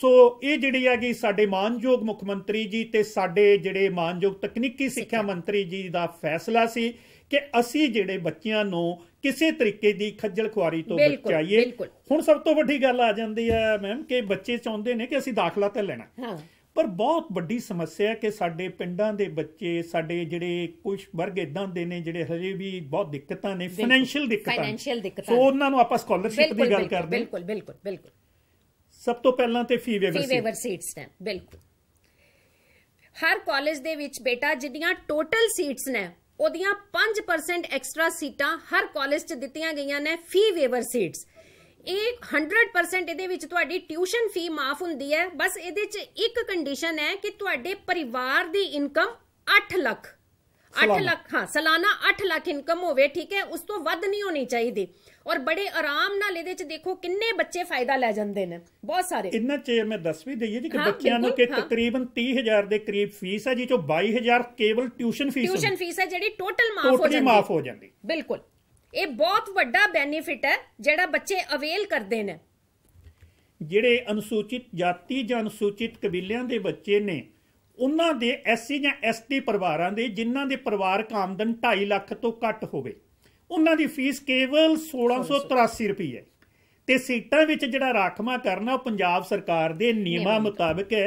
ਸੋ ਇਹ ਜਿਹੜੀ ਆ ਕਿ ਸਾਡੇ ਮਾਨਯੋਗ ਮੁੱਖ ਮੰਤਰੀ ਜੀ ਤੇ ਸਾਡੇ ਜਿਹੜੇ ਮਾਨਯੋਗ ਤਕਨੀਕੀ ਸਿੱਖਿਆ ਮੰਤਰੀ ਜੀ ਦਾ ਫੈਸਲਾ ਸੀ ਕਿ ਅਸੀਂ ਜਿਹੜੇ ਬੱਚਿਆਂ ਨੂੰ ਕਿਸੇ ਤਰੀਕੇ ਦੀ ਖੱਜਲ ਖੁਆਰੀ ਤੋਂ ਬਚਾਈਏ ਹੁਣ ਸਭ ਤੋਂ ਵੱਡੀ ਗੱਲ ਆ ਜਾਂਦੀ ਹੈ ਮੈਮ ਕਿ ਬੱਚੇ ਚਾਹੁੰਦੇ ਨੇ ਕਿ ਅਸੀਂ ਦਾਖਲਾ ਤਾਂ ਲੈਣਾ ਪਰ ਬਹੁਤ ਵੱਡੀ ਸਮੱਸਿਆ ਹੈ ਕਿ ਸਾਡੇ ਪਿੰਡਾਂ ਦੇ ਬੱਚੇ ਸਾਡੇ ਜਿਹੜੇ ਕੁਝ ਵਰਗ ਇਦਾਂ ਦੇ ਨੇ ਜਿਹੜੇ ਹਜੇ ਵੀ ਬਹੁਤ ਦਿੱਕਤਾਂ ਨੇ ਫਾਈਨੈਂਸ਼ੀਅਲ ਦਿੱਕਤਾਂ ਸੋ ਉਹਨਾਂ ਨੂੰ ਆਪਾਂ ਸਕਾਲਰਸ਼ਿਪ ਦੀ ਗੱਲ ਕਰਦੇ ਬਿਲਕੁਲ ਬਿਲਕੁਲ ਬਿਲਕੁਲ ਸਭ ਤੋਂ ਪਹਿਲਾਂ ਤੇ fee waiver seats fee waiver seats ਨੇ ਬਿਲਕੁਲ ਹਰ ਕਾਲਜ ਦੇ ਵਿੱਚ ਬੇਟਾ ਜਿੰਨੀਆਂ ਟੋਟਲ ਸੀਟਸ ਨੇ ਉਹਦੀਆਂ 5% ਐਕਸਟਰਾ ਸੀਟਾਂ ਹਰ ਕਾਲਜ 'ਚ ਦਿੱਤੀਆਂ ਗਈਆਂ ਨੇ ਫੀ ਵੇਵਰ ਸੀਟਸ ਇਹ 100% ਇਹਦੇ ਵਿੱਚ ਤੁਹਾਡੀ ਟਿਊਸ਼ਨ ਫੀ ਮਾਫ ਹੁੰਦੀ ਹੈ ਬਸ ਇਹਦੇ 'ਚ ਇੱਕ ਕੰਡੀਸ਼ਨ ਹੈ ਕਿ ਤੁਹਾਡੇ ਪਰਿਵਾਰ ਦੀ ਇਨਕਮ 8 ਲੱਖ 8 ਲੱਖ ਹਾਂ ਸਾਲਾਨਾ 8 ਲੱਖ ਇਨਕਮ ਹੋਵੇ ਠੀਕ ਹੈ ਉਸ ਤੋਂ ਵੱਧ ਨਹੀਂ ਹੋਣੀ ਚਾਹੀਦੀ ਔਰ ਬੜੇ ਆਰਾਮ ਨਾਲ ਇਹਦੇ ਚ ਦੇਖੋ ਕਿੰਨੇ ਬੱਚੇ ਫਾਇਦਾ ਲੈ ਜਾਂਦੇ ਨੇ ਬਹੁਤ ਸਾਰੇ ਇੰਨਾ ਚੇਅਰ ਮੈਂ ਦੱਸ ਵੀ ਦਈਏ ਜੀ ਕਿ ਬੱਚਿਆਂ ਨੂੰ ਕਿ ਤਕਰੀਬਨ 30000 ਦੇ ਕਰੀਬ ਫੀਸ ਹੈ ਜੀ ਜੋ 22000 ਕੇਵਲ ਟਿਊਸ਼ਨ ਫੀਸ ਟਿਊਸ਼ਨ ਫੀਸ ਹੈ ਜਿਹੜੀ ਟੋਟਲ ਮਾਫ ਹੋ ਜਾਂਦੀ ਮਾਫ ਹੋ ਜਾਂਦੀ ਬਿਲਕੁਲ ਇਹ ਬਹੁਤ ਵੱਡਾ ਬੈਨੀਫਿਟ ਹੈ ਜਿਹੜਾ ਬੱਚੇ ਅਵੇਲ ਕਰਦੇ ਨੇ ਜਿਹੜੇ ਅਨੁਸੂਚਿਤ ਜਾਤੀ ਜਾਂ ਅਨੁਸੂਚਿਤ ਕਬੀਲਿਆਂ ਦੇ ਬੱਚੇ ਨੇ ਉਹਨਾਂ ਦੇ ਐਸਸੀ ਜਾਂ ਐਸਟੀ ਪਰਿਵਾਰਾਂ ਦੇ ਜਿਨ੍ਹਾਂ ਦੇ ਪਰਿਵਾਰਕ ਆਮਦਨ 2.5 ਲੱਖ ਤੋਂ ਘੱਟ ਹੋਵੇ ਉਹਨਾਂ ਦੀ ਫੀਸ ਕੇਵਲ 1683 ਰੁਪਏ ਹੈ ਤੇ ਸੀਟਾਂ ਵਿੱਚ ਜਿਹੜਾ ਰਾਖਵਾ ਕਰਨਾ ਉਹ ਪੰਜਾਬ ਸਰਕਾਰ ਦੇ ਨਿਯਮਾਂ ਮੁਤਾਬਕ ਹੈ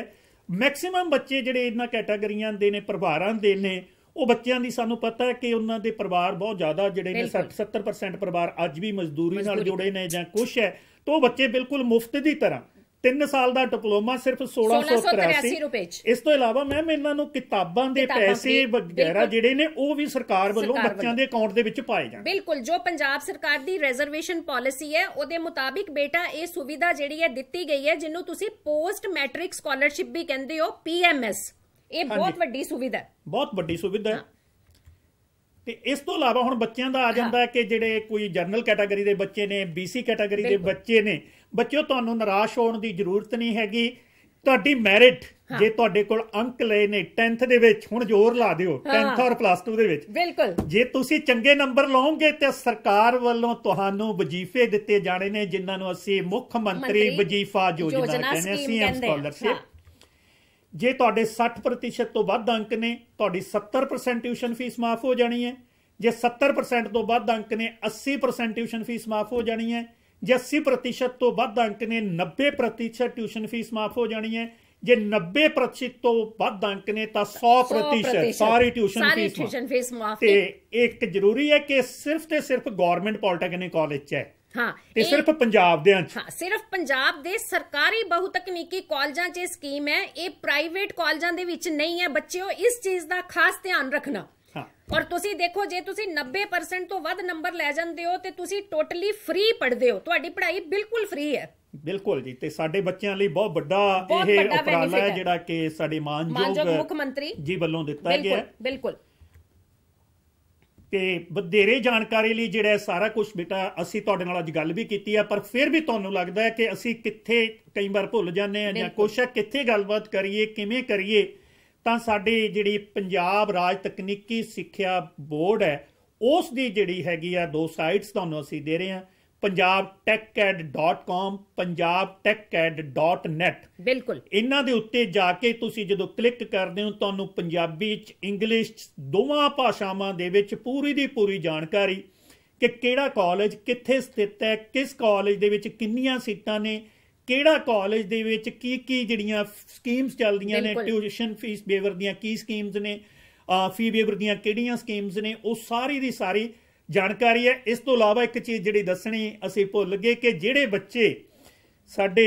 ਮੈਕਸਿਮਮ ਬੱਚੇ ਜਿਹੜੇ ਇਹਨਾਂ ਕੈਟਾਗਰੀਆਂ ਦੇ ਨੇ ਪਰਿਵਾਰਾਂ ਦੇ ਨੇ ਉਹ ਬੱਚਿਆਂ ਦੀ ਸਾਨੂੰ ਪਤਾ ਹੈ ਕਿ ਉਹਨਾਂ ਦੇ ਪਰਿਵਾਰ ਬਹੁਤ ਜ਼ਿਆਦਾ ਜਿਹੜੇ ਨੇ 60 70% ਪਰਿਵਾਰ ਅੱਜ ਵੀ ਮਜ਼ਦੂਰੀ ਨਾਲ ਜੁੜੇ ਨੇ ਜਾਂ ਕੁਝ ਹੈ ਤਾਂ ਉਹ ਬੱਚੇ ਬਿਲਕੁਲ ਮੁਫਤ ਦੀ ਤਰ੍ਹਾਂ 3 ਸਾਲ ਦਾ ਡਿਪਲੋਮਾ ਸਿਰਫ 1683 ਰੁਪਏ ਚ ਇਸ ਤੋਂ ਇਲਾਵਾ ਮੈਮ ਇਹਨਾਂ ਨੂੰ ਕਿਤਾਬਾਂ ਦੇ ਪੈਸੇ ਵਗੈਰਾ ਜਿਹੜੇ ਨੇ ਉਹ ਵੀ ਸਰਕਾਰ ਵੱਲੋਂ ਬੱਚਿਆਂ ਦੇ ਅਕਾਊਂਟ ਦੇ ਵਿੱਚ ਪਾਏ ਜਾਣ ਬਿਲਕੁਲ ਜੋ ਪੰਜਾਬ ਸਰਕਾਰ ਦੀ ਰਿਜ਼ਰਵੇਸ਼ਨ ਪਾਲਿਸੀ ਹੈ ਉਹਦੇ ਮੁਤਾਬਿਕ ਬੇਟਾ ਇਹ ਸੁਵਿਧਾ ਜਿਹੜੀ ਹੈ ਦਿੱਤੀ ਗਈ ਹੈ ਜਿਹਨੂੰ ਤੁਸੀਂ ਪੋਸਟ ਮੈਟ੍ਰਿਕ ਸਕਾਲਰਸ਼ਿਪ ਵੀ ਕਹਿੰਦੇ ਹੋ ਪੀਐਮਐਸ ਇਹ ਬਹੁਤ ਵੱਡੀ ਸੁਵਿਧਾ ਹੈ ਬਹੁਤ ਵੱਡੀ ਸੁਵਿਧਾ ਹੈ ਤੇ ਇਸ ਤੋਂ ਇਲਾਵਾ ਹੁਣ ਬੱਚਿਆਂ ਦਾ ਆ ਜਾਂਦਾ ਹੈ ਕਿ ਜਿਹੜੇ ਕੋਈ ਜਨਰਲ ਕੈਟਾਗਰੀ ਦੇ ਬੱਚੇ ਨੇ ਬੀਸੀ ਕੈਟਾਗਰੀ ਦੇ ਬੱਚੇ ਨੇ ਬੱਚਿਓ ਤੁਹਾਨੂੰ ਨਿਰਾਸ਼ ਹੋਣ ਦੀ ਜ਼ਰੂਰਤ ਨਹੀਂ ਹੈਗੀ ਤੁਹਾਡੀ ਮੈਰਿਟ ਜੇ ਤੁਹਾਡੇ ਕੋਲ ਅੰਕ ਲਏ ਨੇ 10th ਦੇ ਵਿੱਚ ਹੁਣ ਜ਼ੋਰ ਲਾ ਦਿਓ 10th ਔਰ ਪਲੱਸ 2 ਦੇ ਵਿੱਚ ਬਿਲਕੁਲ ਜੇ ਤੁਸੀਂ ਚੰਗੇ ਨੰਬਰ ਲਓਗੇ ਤੇ ਸਰਕਾਰ ਵੱਲੋਂ ਤੁਹਾਨੂੰ ਵਜੀਫੇ ਦਿੱਤੇ ਜਾਣੇ ਨੇ ਜਿਨ੍ਹਾਂ ਨੂੰ ਅਸੀਂ ਮੁੱਖ ਮੰਤਰੀ ਵਜੀਫਾ ਯੋਜਨਾ ਕਹਿੰਦੇ ਹਾਂ ਸੀਐਮ ਸਕਾਲਰਸ਼ਿਪ ਜੇ ਤੁਹਾਡੇ 60% ਤੋਂ ਵੱਧ ਅੰਕ ਨੇ ਤੁਹਾਡੀ 70% ਟਿਊਸ਼ਨ ਫੀਸ ਮਾਫ ਹੋ ਜਾਣੀ ਹੈ ਜੇ 70% ਤੋਂ ਵੱਧ ਅੰਕ ਨੇ 80% ਟਿਊਸ਼ਨ ਫੀਸ ਮਾਫ ਹੋ ਜਾਣੀ ਹੈ ਜੇ 80% ਤੋਂ ਵੱਧ ਅੰਕ ਨੇ 90% ਟਿਊਸ਼ਨ ਫੀਸ ਮਾਫ ਹੋ ਜਾਣੀ ਹੈ ਜੇ 90% ਤੋਂ ਵੱਧ ਅੰਕ ਨੇ ਤਾਂ 100% ਸਾਰੀ ਟਿਊਸ਼ਨ ਫੀਸ ਟਿਊਸ਼ਨ ਫੀਸ ਮਾਫ ਤੇ ਇੱਕ ਜ਼ਰੂਰੀ ਹੈ ਕਿ ਸਿਰਫ ਤੇ ਸਿਰਫ ਗਵਰਨਮੈਂਟ ਪੋਲੀਟੈਕਨਿਕ ਕਾਲਜ 'ਚ ਹੈ ਹਾਂ ਤੇ ਸਿਰਫ ਪੰਜਾਬ ਦੇ ਅੰਚ ਹਾਂ ਸਿਰਫ ਪੰਜਾਬ ਦੇ ਸਰਕਾਰੀ ਬਹੁਤਕਨੀਕੀ ਕਾਲਜਾਂ 'ਚ ਇਹ ਸਕੀਮ ਹੈ ਇਹ ਪ੍ਰਾਈਵੇਟ ਕਾਲਜਾਂ ਦੇ ਵਿੱਚ ਨਹੀਂ ਹੈ ਬੱਚਿਓ ਇਸ ਚੀਜ਼ ਦਾ ਖਾਸ ਧਿਆਨ ਰੱਖਣਾ ਔਰ ਤੁਸੀਂ ਦੇਖੋ ਜੇ ਤੁਸੀਂ 90% ਤੋਂ ਵੱਧ ਨੰਬਰ ਲੈ ਜਾਂਦੇ ਹੋ ਤੇ ਤੁਸੀਂ ਟੋਟਲੀ ਫ੍ਰੀ ਪੜ੍ਹਦੇ ਹੋ ਤੁਹਾਡੀ ਪੜ੍ਹਾਈ ਬਿਲਕੁਲ ਫ੍ਰੀ ਹੈ ਬਿਲਕੁਲ ਜੀ ਤੇ ਸਾਡੇ ਬੱਚਿਆਂ ਲਈ ਬਹੁਤ ਵੱਡਾ ਇਹ ਉਪਰਾਲਾ ਹੈ ਜਿਹੜਾ ਕਿ ਸਾਡੇ ਮਾਨਯੋਗ ਮੁੱਖ ਮੰਤਰੀ ਜੀ ਵੱਲੋਂ ਦਿੱਤਾ ਗਿਆ ਹੈ ਬਿਲਕੁਲ ਤੇ ਬਧੇਰੇ ਜਾਣਕਾਰੀ ਲਈ ਜਿਹੜਾ ਸਾਰਾ ਕੁਝ ਬੇਟਾ ਅਸੀਂ ਤੁਹਾਡੇ ਨਾਲ ਅੱਜ ਗੱਲ ਵੀ ਕੀਤੀ ਆ ਪਰ ਫਿਰ ਵੀ ਤੁਹਾਨੂੰ ਲੱਗਦਾ ਹੈ ਕਿ ਅਸੀਂ ਕਿੱਥੇ ਕਈ ਵਾਰ ਭੁੱਲ ਜਾਂਦੇ ਆ ਜਾਂ ਕੋਸ਼ਿਸ਼ ਕਿੱਥੇ ਗੱਲਬਾਤ ਕਰੀਏ ਕਿਵੇਂ ਕਰੀਏ ਤਾਂ ਸਾਡੇ ਜਿਹੜੀ ਪੰਜਾਬ ਰਾਜ ਤਕਨੀਕੀ ਸਿੱਖਿਆ ਬੋਰਡ ਹੈ ਉਸ ਦੀ ਜਿਹੜੀ ਹੈਗੀ ਆ ਦੋ ਸਾਈਟਸ ਤੁਹਾਨੂੰ ਅਸੀਂ ਦੇ ਰਹੇ ਹਾਂ punjabtechcad.com punjabtechcad.net ਬਿਲਕੁਲ ਇਹਨਾਂ ਦੇ ਉੱਤੇ ਜਾ ਕੇ ਤੁਸੀਂ ਜਦੋਂ ਕਲਿੱਕ ਕਰਦੇ ਹੋ ਤੁਹਾਨੂੰ ਪੰਜਾਬੀ ਚ ਇੰਗਲਿਸ਼ ਚ ਦੋਵਾਂ ਭਾਸ਼ਾਵਾਂ ਦੇ ਵਿੱਚ ਪੂਰੀ ਦੀ ਪੂਰੀ ਜਾਣਕਾਰੀ ਕਿ ਕਿਹੜਾ ਕਾਲਜ ਕਿੱਥੇ ਸਥਿਤ ਹੈ ਕਿਸ ਕਾਲਜ ਦੇ ਵਿੱਚ ਕਿੰਨੀਆਂ ਸੀਟਾਂ ਨੇ ਕਿਹੜਾ ਕਾਲਜ ਦੇ ਵਿੱਚ ਕੀ ਕੀ ਜਿਹੜੀਆਂ ਸਕੀਮਸ ਚੱਲਦੀਆਂ ਨੇ ਟਿਊਸ਼ਨ ਫੀਸ ਵੇਵਰ ਦੀਆਂ ਕੀ ਸਕੀਮਸ ਨੇ ਫੀ ਵੇਵਰ ਦੀਆਂ ਕਿਹੜੀਆਂ ਸਕੀਮਸ ਨੇ ਉਹ ਸਾਰੀ ਦੀ ਸਾਰੀ ਜਾਣਕਾਰੀ ਹੈ ਇਸ ਤੋਂ ਇਲਾਵਾ ਇੱਕ ਚੀਜ਼ ਜਿਹੜੀ ਦੱਸਣੀ ਅਸੀਂ ਭੁੱਲ ਗਏ ਕਿ ਜਿਹੜੇ ਬੱਚੇ ਸਾਡੇ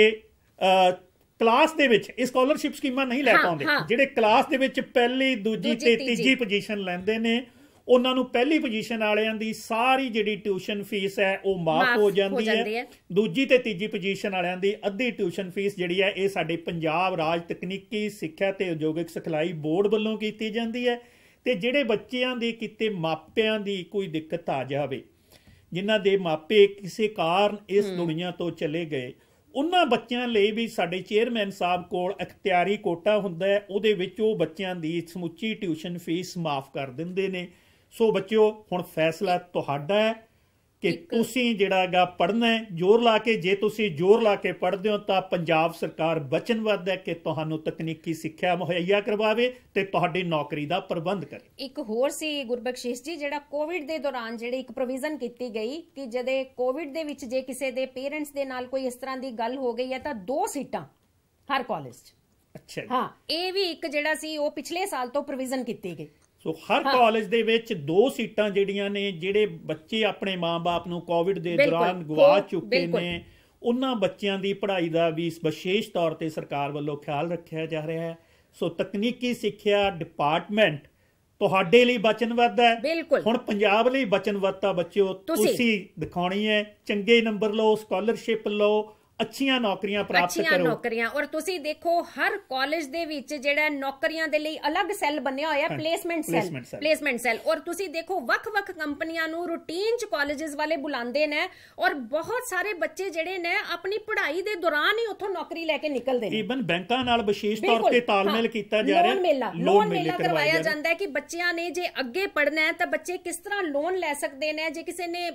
ਕਲਾਸ ਦੇ ਵਿੱਚ ਇਹ ਸਕਾਲਰਸ਼ਿਪ ਸਕੀਮਾਂ ਨਹੀਂ ਲੈ ਪਾਉਂਦੇ ਜਿਹੜੇ ਕਲਾਸ ਦੇ ਵਿੱਚ ਪਹਿਲੀ ਦੂਜੀ ਤੇ ਤੀਜੀ ਪੋਜੀਸ਼ਨ ਲੈਂਦੇ ਨੇ ਉਹਨਾਂ ਨੂੰ ਪਹਿਲੀ ਪੋਜੀਸ਼ਨ ਵਾਲਿਆਂ ਦੀ ਸਾਰੀ ਜਿਹੜੀ ਟਿਊਸ਼ਨ ਫੀਸ ਹੈ ਉਹ ਮਾਫ ਹੋ ਜਾਂਦੀ ਹੈ ਦੂਜੀ ਤੇ ਤੀਜੀ ਪੋਜੀਸ਼ਨ ਵਾਲਿਆਂ ਦੀ ਅੱਧੀ ਟਿਊਸ਼ਨ ਫੀਸ ਜਿਹੜੀ ਹੈ ਇਹ ਸਾਡੇ ਪੰਜਾਬ ਰਾਜ ਤਕਨੀਕੀ ਸਿੱਖਿਆ ਤੇ ਉਦਯੋਗਿਕ ਸਿਖਲਾਈ ਬੋਰਡ ਵੱਲੋਂ ਕੀਤੀ ਜਾਂਦੀ ਹੈ ਤੇ ਜਿਹੜੇ ਬੱਚਿਆਂ ਦੇ ਕਿਤੇ ਮਾਪਿਆਂ ਦੀ ਕੋਈ ਦਿੱਕਤ ਆ ਜਾਵੇ ਜਿਨ੍ਹਾਂ ਦੇ ਮਾਪੇ ਕਿਸੇ ਕਾਰਨ ਇਸ ਦੁਨੀਆ ਤੋਂ ਚਲੇ ਗਏ ਉਹਨਾਂ ਬੱਚਿਆਂ ਲਈ ਵੀ ਸਾਡੇ ਚੇਅਰਮੈਨ ਸਾਹਿਬ ਕੋਲ ਇਖਤਿਆਰੀ ਕੋਟਾ ਹੁੰਦਾ ਹੈ ਉਹਦੇ ਵਿੱਚ ਉਹ ਬੱਚਿਆਂ ਦੀ ਸਮੁੱਚੀ ਟਿਊਸ਼ਨ ਫੀਸ ਮਾਫ ਕਰ ਦਿੰਦੇ ਨੇ ਸੋ ਬੱਚਿਓ ਹੁਣ ਫੈਸਲਾ ਤੁਹਾਡਾ ਹੈ ਕਿ ਤੁਸੀਂ ਜਿਹੜਾ ਹੈਗਾ ਪੜਨਾ ਹੈ ਜ਼ੋਰ ਲਾ ਕੇ ਜੇ ਤੁਸੀਂ ਜ਼ੋਰ ਲਾ ਕੇ ਪੜਦੇ ਹੋ ਤਾਂ ਪੰਜਾਬ ਸਰਕਾਰ ਵਚਨਬੱਧ ਹੈ ਕਿ ਤੁਹਾਨੂੰ ਤਕਨੀਕੀ ਸਿੱਖਿਆ ਮੁਹੱਈਆ ਕਰਵਾਵੇ ਤੇ ਤੁਹਾਡੀ ਨੌਕਰੀ ਦਾ ਪ੍ਰਬੰਧ ਕਰੇ ਇੱਕ ਹੋਰ ਸੀ ਗੁਰਬਖਸ਼ੀਸ਼ ਜੀ ਜਿਹੜਾ ਕੋਵਿਡ ਦੇ ਦੌਰਾਨ ਜਿਹੜੇ ਇੱਕ ਪ੍ਰੋਵੀਜ਼ਨ ਕੀਤੀ ਗਈ ਕਿ ਜਦੇ ਕੋਵਿਡ ਦੇ ਵਿੱਚ ਜੇ ਕਿਸੇ ਦੇ ਪੇਰੈਂਟਸ ਦੇ ਨਾਲ ਕੋਈ ਇਸ ਤਰ੍ਹਾਂ ਦੀ ਗੱਲ ਹੋ ਗਈ ਹੈ ਤਾਂ ਦੋ ਸੀਟਾਂ ਹਰ ਕਾਲਜ 'ਚ ਅੱਛਾ ਹਾਂ ਇਹ ਵੀ ਇੱਕ ਜਿਹੜਾ ਸੀ ਉਹ ਪਿਛਲੇ ਸਾਲ ਤੋਂ ਪ੍ਰੋਵੀਜ਼ਨ ਕੀਤੀ ਗਈ ਸੋ ਹਰ ਕਾਲਜ ਦੇ ਵਿੱਚ ਦੋ ਸੀਟਾਂ ਜਿਹੜੀਆਂ ਨੇ ਜਿਹੜੇ ਬੱਚੇ ਆਪਣੇ ਮਾਪੇ ਨੂੰ ਕੋਵਿਡ ਦੇ ਦੌਰਾਨ ਗਵਾ ਚੁੱਕੇ ਨੇ ਉਹਨਾਂ ਬੱਚਿਆਂ ਦੀ ਪੜ੍ਹਾਈ ਦਾ ਵੀ ਵਿਸ਼ੇਸ਼ ਤੌਰ ਤੇ ਸਰਕਾਰ ਵੱਲੋਂ ਖਿਆਲ ਰੱਖਿਆ ਜਾ ਰਿਹਾ ਹੈ ਸੋ ਤਕਨੀਕੀ ਸਿੱਖਿਆ ਡਿਪਾਰਟਮੈਂਟ ਤੁਹਾਡੇ ਲਈ ਵਚਨਬੱਧ ਹੈ ਹੁਣ ਪੰਜਾਬ ਲਈ ਤਾਂ ਬੱਚਿਓ ਤੁਸੀਂ ਦਿਖਾਉਣੀ ਹੈ ਚੰਗੇ ਨੰਬਰ ਲਓ ਸਕਾਲਰਸ਼ਿਪ ਲਓ ਅੱਛੀਆਂ ਨੌਕਰੀਆਂ ਪ੍ਰਾਪਤ ਕਰੋ ਅੱਛੀਆਂ ਨੌਕਰੀਆਂ ਔਰ ਤੁਸੀਂ ਦੇਖੋ ਹਰ ਕਾਲਜ ਦੇ ਵਿੱਚ ਜਿਹੜਾ ਨੌਕਰੀਆਂ ਦੇ ਲਈ ਅਲੱਗ ਸੈੱਲ ਬਣਿਆ ਹੋਇਆ ਪਲੇਸਮੈਂਟ ਸੈੱਲ ਪਲੇਸਮੈਂਟ ਸੈੱਲ ਔਰ ਤੁਸੀਂ ਦੇਖੋ ਵੱਖ-ਵੱਖ ਕੰਪਨੀਆਂ ਨੂੰ ਰੂਟੀਨ ਚ ਕਾਲਜਸ ਵਾਲੇ ਬੁਲਾਉਂਦੇ ਨੇ ਔਰ ਬਹੁਤ ਸਾਰੇ ਬੱਚੇ ਜਿਹੜੇ ਨੇ ਆਪਣੀ ਪੜ੍ਹਾਈ ਦੇ ਦੌਰਾਨ ਹੀ ਉੱਥੋਂ ਨੌਕਰੀ ਲੈ ਕੇ ਨਿਕਲਦੇ ਨੇ ਈਵਨ ਬੈਂਕਾਂ ਨਾਲ ਵਿਸ਼ੇਸ਼ ਤੌਰ ਤੇ ਤਾਲਮੇਲ ਕੀਤਾ ਜਾ ਰਿਹਾ ਹੈ ਲੋਨ ਮੇਲਾ ਕਰਵਾਇਆ ਜਾਂਦਾ ਹੈ ਕਿ ਬੱਚਿਆਂ ਨੇ ਜੇ ਅੱਗੇ ਪੜ੍ਹਨਾ ਹੈ ਤਾਂ ਬੱਚੇ ਕਿਸ ਤਰ੍ਹਾਂ ਲੋਨ ਲੈ ਸਕਦੇ ਨੇ ਜੇ ਕਿਸੇ ਨੇ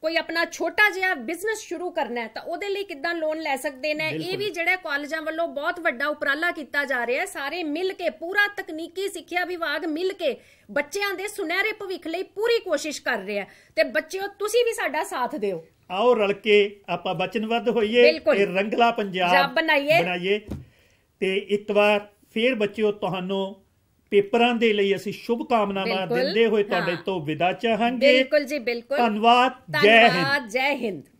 ਕੋਈ ਆਪਣਾ ਛੋਟਾ ਜਿਹਾ ਬਿਜ਼ਨਸ ਸ਼ੁਰੂ ਕਰਨਾ ਹੈ ਤਾਂ ਉਹਦੇ ਲਈ ਕਿੱਦਾਂ ਲੋਨ ਲੈ ਸਕਦੇ ਨੇ ਇਹ ਵੀ ਜਿਹੜਾ ਕਾਲਜਾਂ ਵੱਲੋਂ ਬਹੁਤ ਵੱਡਾ ਉਪਰਾਲਾ ਕੀਤਾ ਜਾ ਰਿਹਾ ਹੈ ਸਾਰੇ ਮਿਲ ਕੇ ਪੂਰਾ ਤਕਨੀਕੀ ਸਿੱਖਿਆ ਵਿਭਾਗ ਮਿਲ ਕੇ ਬੱਚਿਆਂ ਦੇ ਸੁਨਹਿਰੇ ਭਵਿੱਖ ਲਈ ਪੂਰੀ ਕੋਸ਼ਿਸ਼ ਕਰ ਰਿਹਾ ਤੇ ਬੱਚਿਓ ਤੁਸੀਂ ਵੀ ਸਾਡਾ ਸਾਥ ਦਿਓ ਆਓ ਰਲ ਕੇ ਆਪਾਂ ਬਚਨਬੱਧ ਹੋਈਏ ਇਹ ਰੰਗਲਾ ਪੰਜਾਬ ਬਣਾਈਏ ਬਣਾਈਏ ਤੇ ਇੱਕ ਵਾਰ ਫੇਰ ਬੱਚਿਓ ਤੁਹਾਨੂੰ ਪੇਪਰਾਂ ਦੇ ਲਈ ਅਸੀਂ ਸ਼ੁਭ ਕਾਮਨਾਵਾਂ ਦਿੰਦੇ ਹੋਏ ਤੁਹਾਡੇ ਤੋਂ ਵਿਦਾ ਚਾਹਾਂਗੇ ਬਿਲਕੁਲ ਜੀ ਬਿਲਕੁਲ ਧੰਨਵਾਦ ਜੈ ਹਿੰਦ ਜੈ ਹਿੰਦ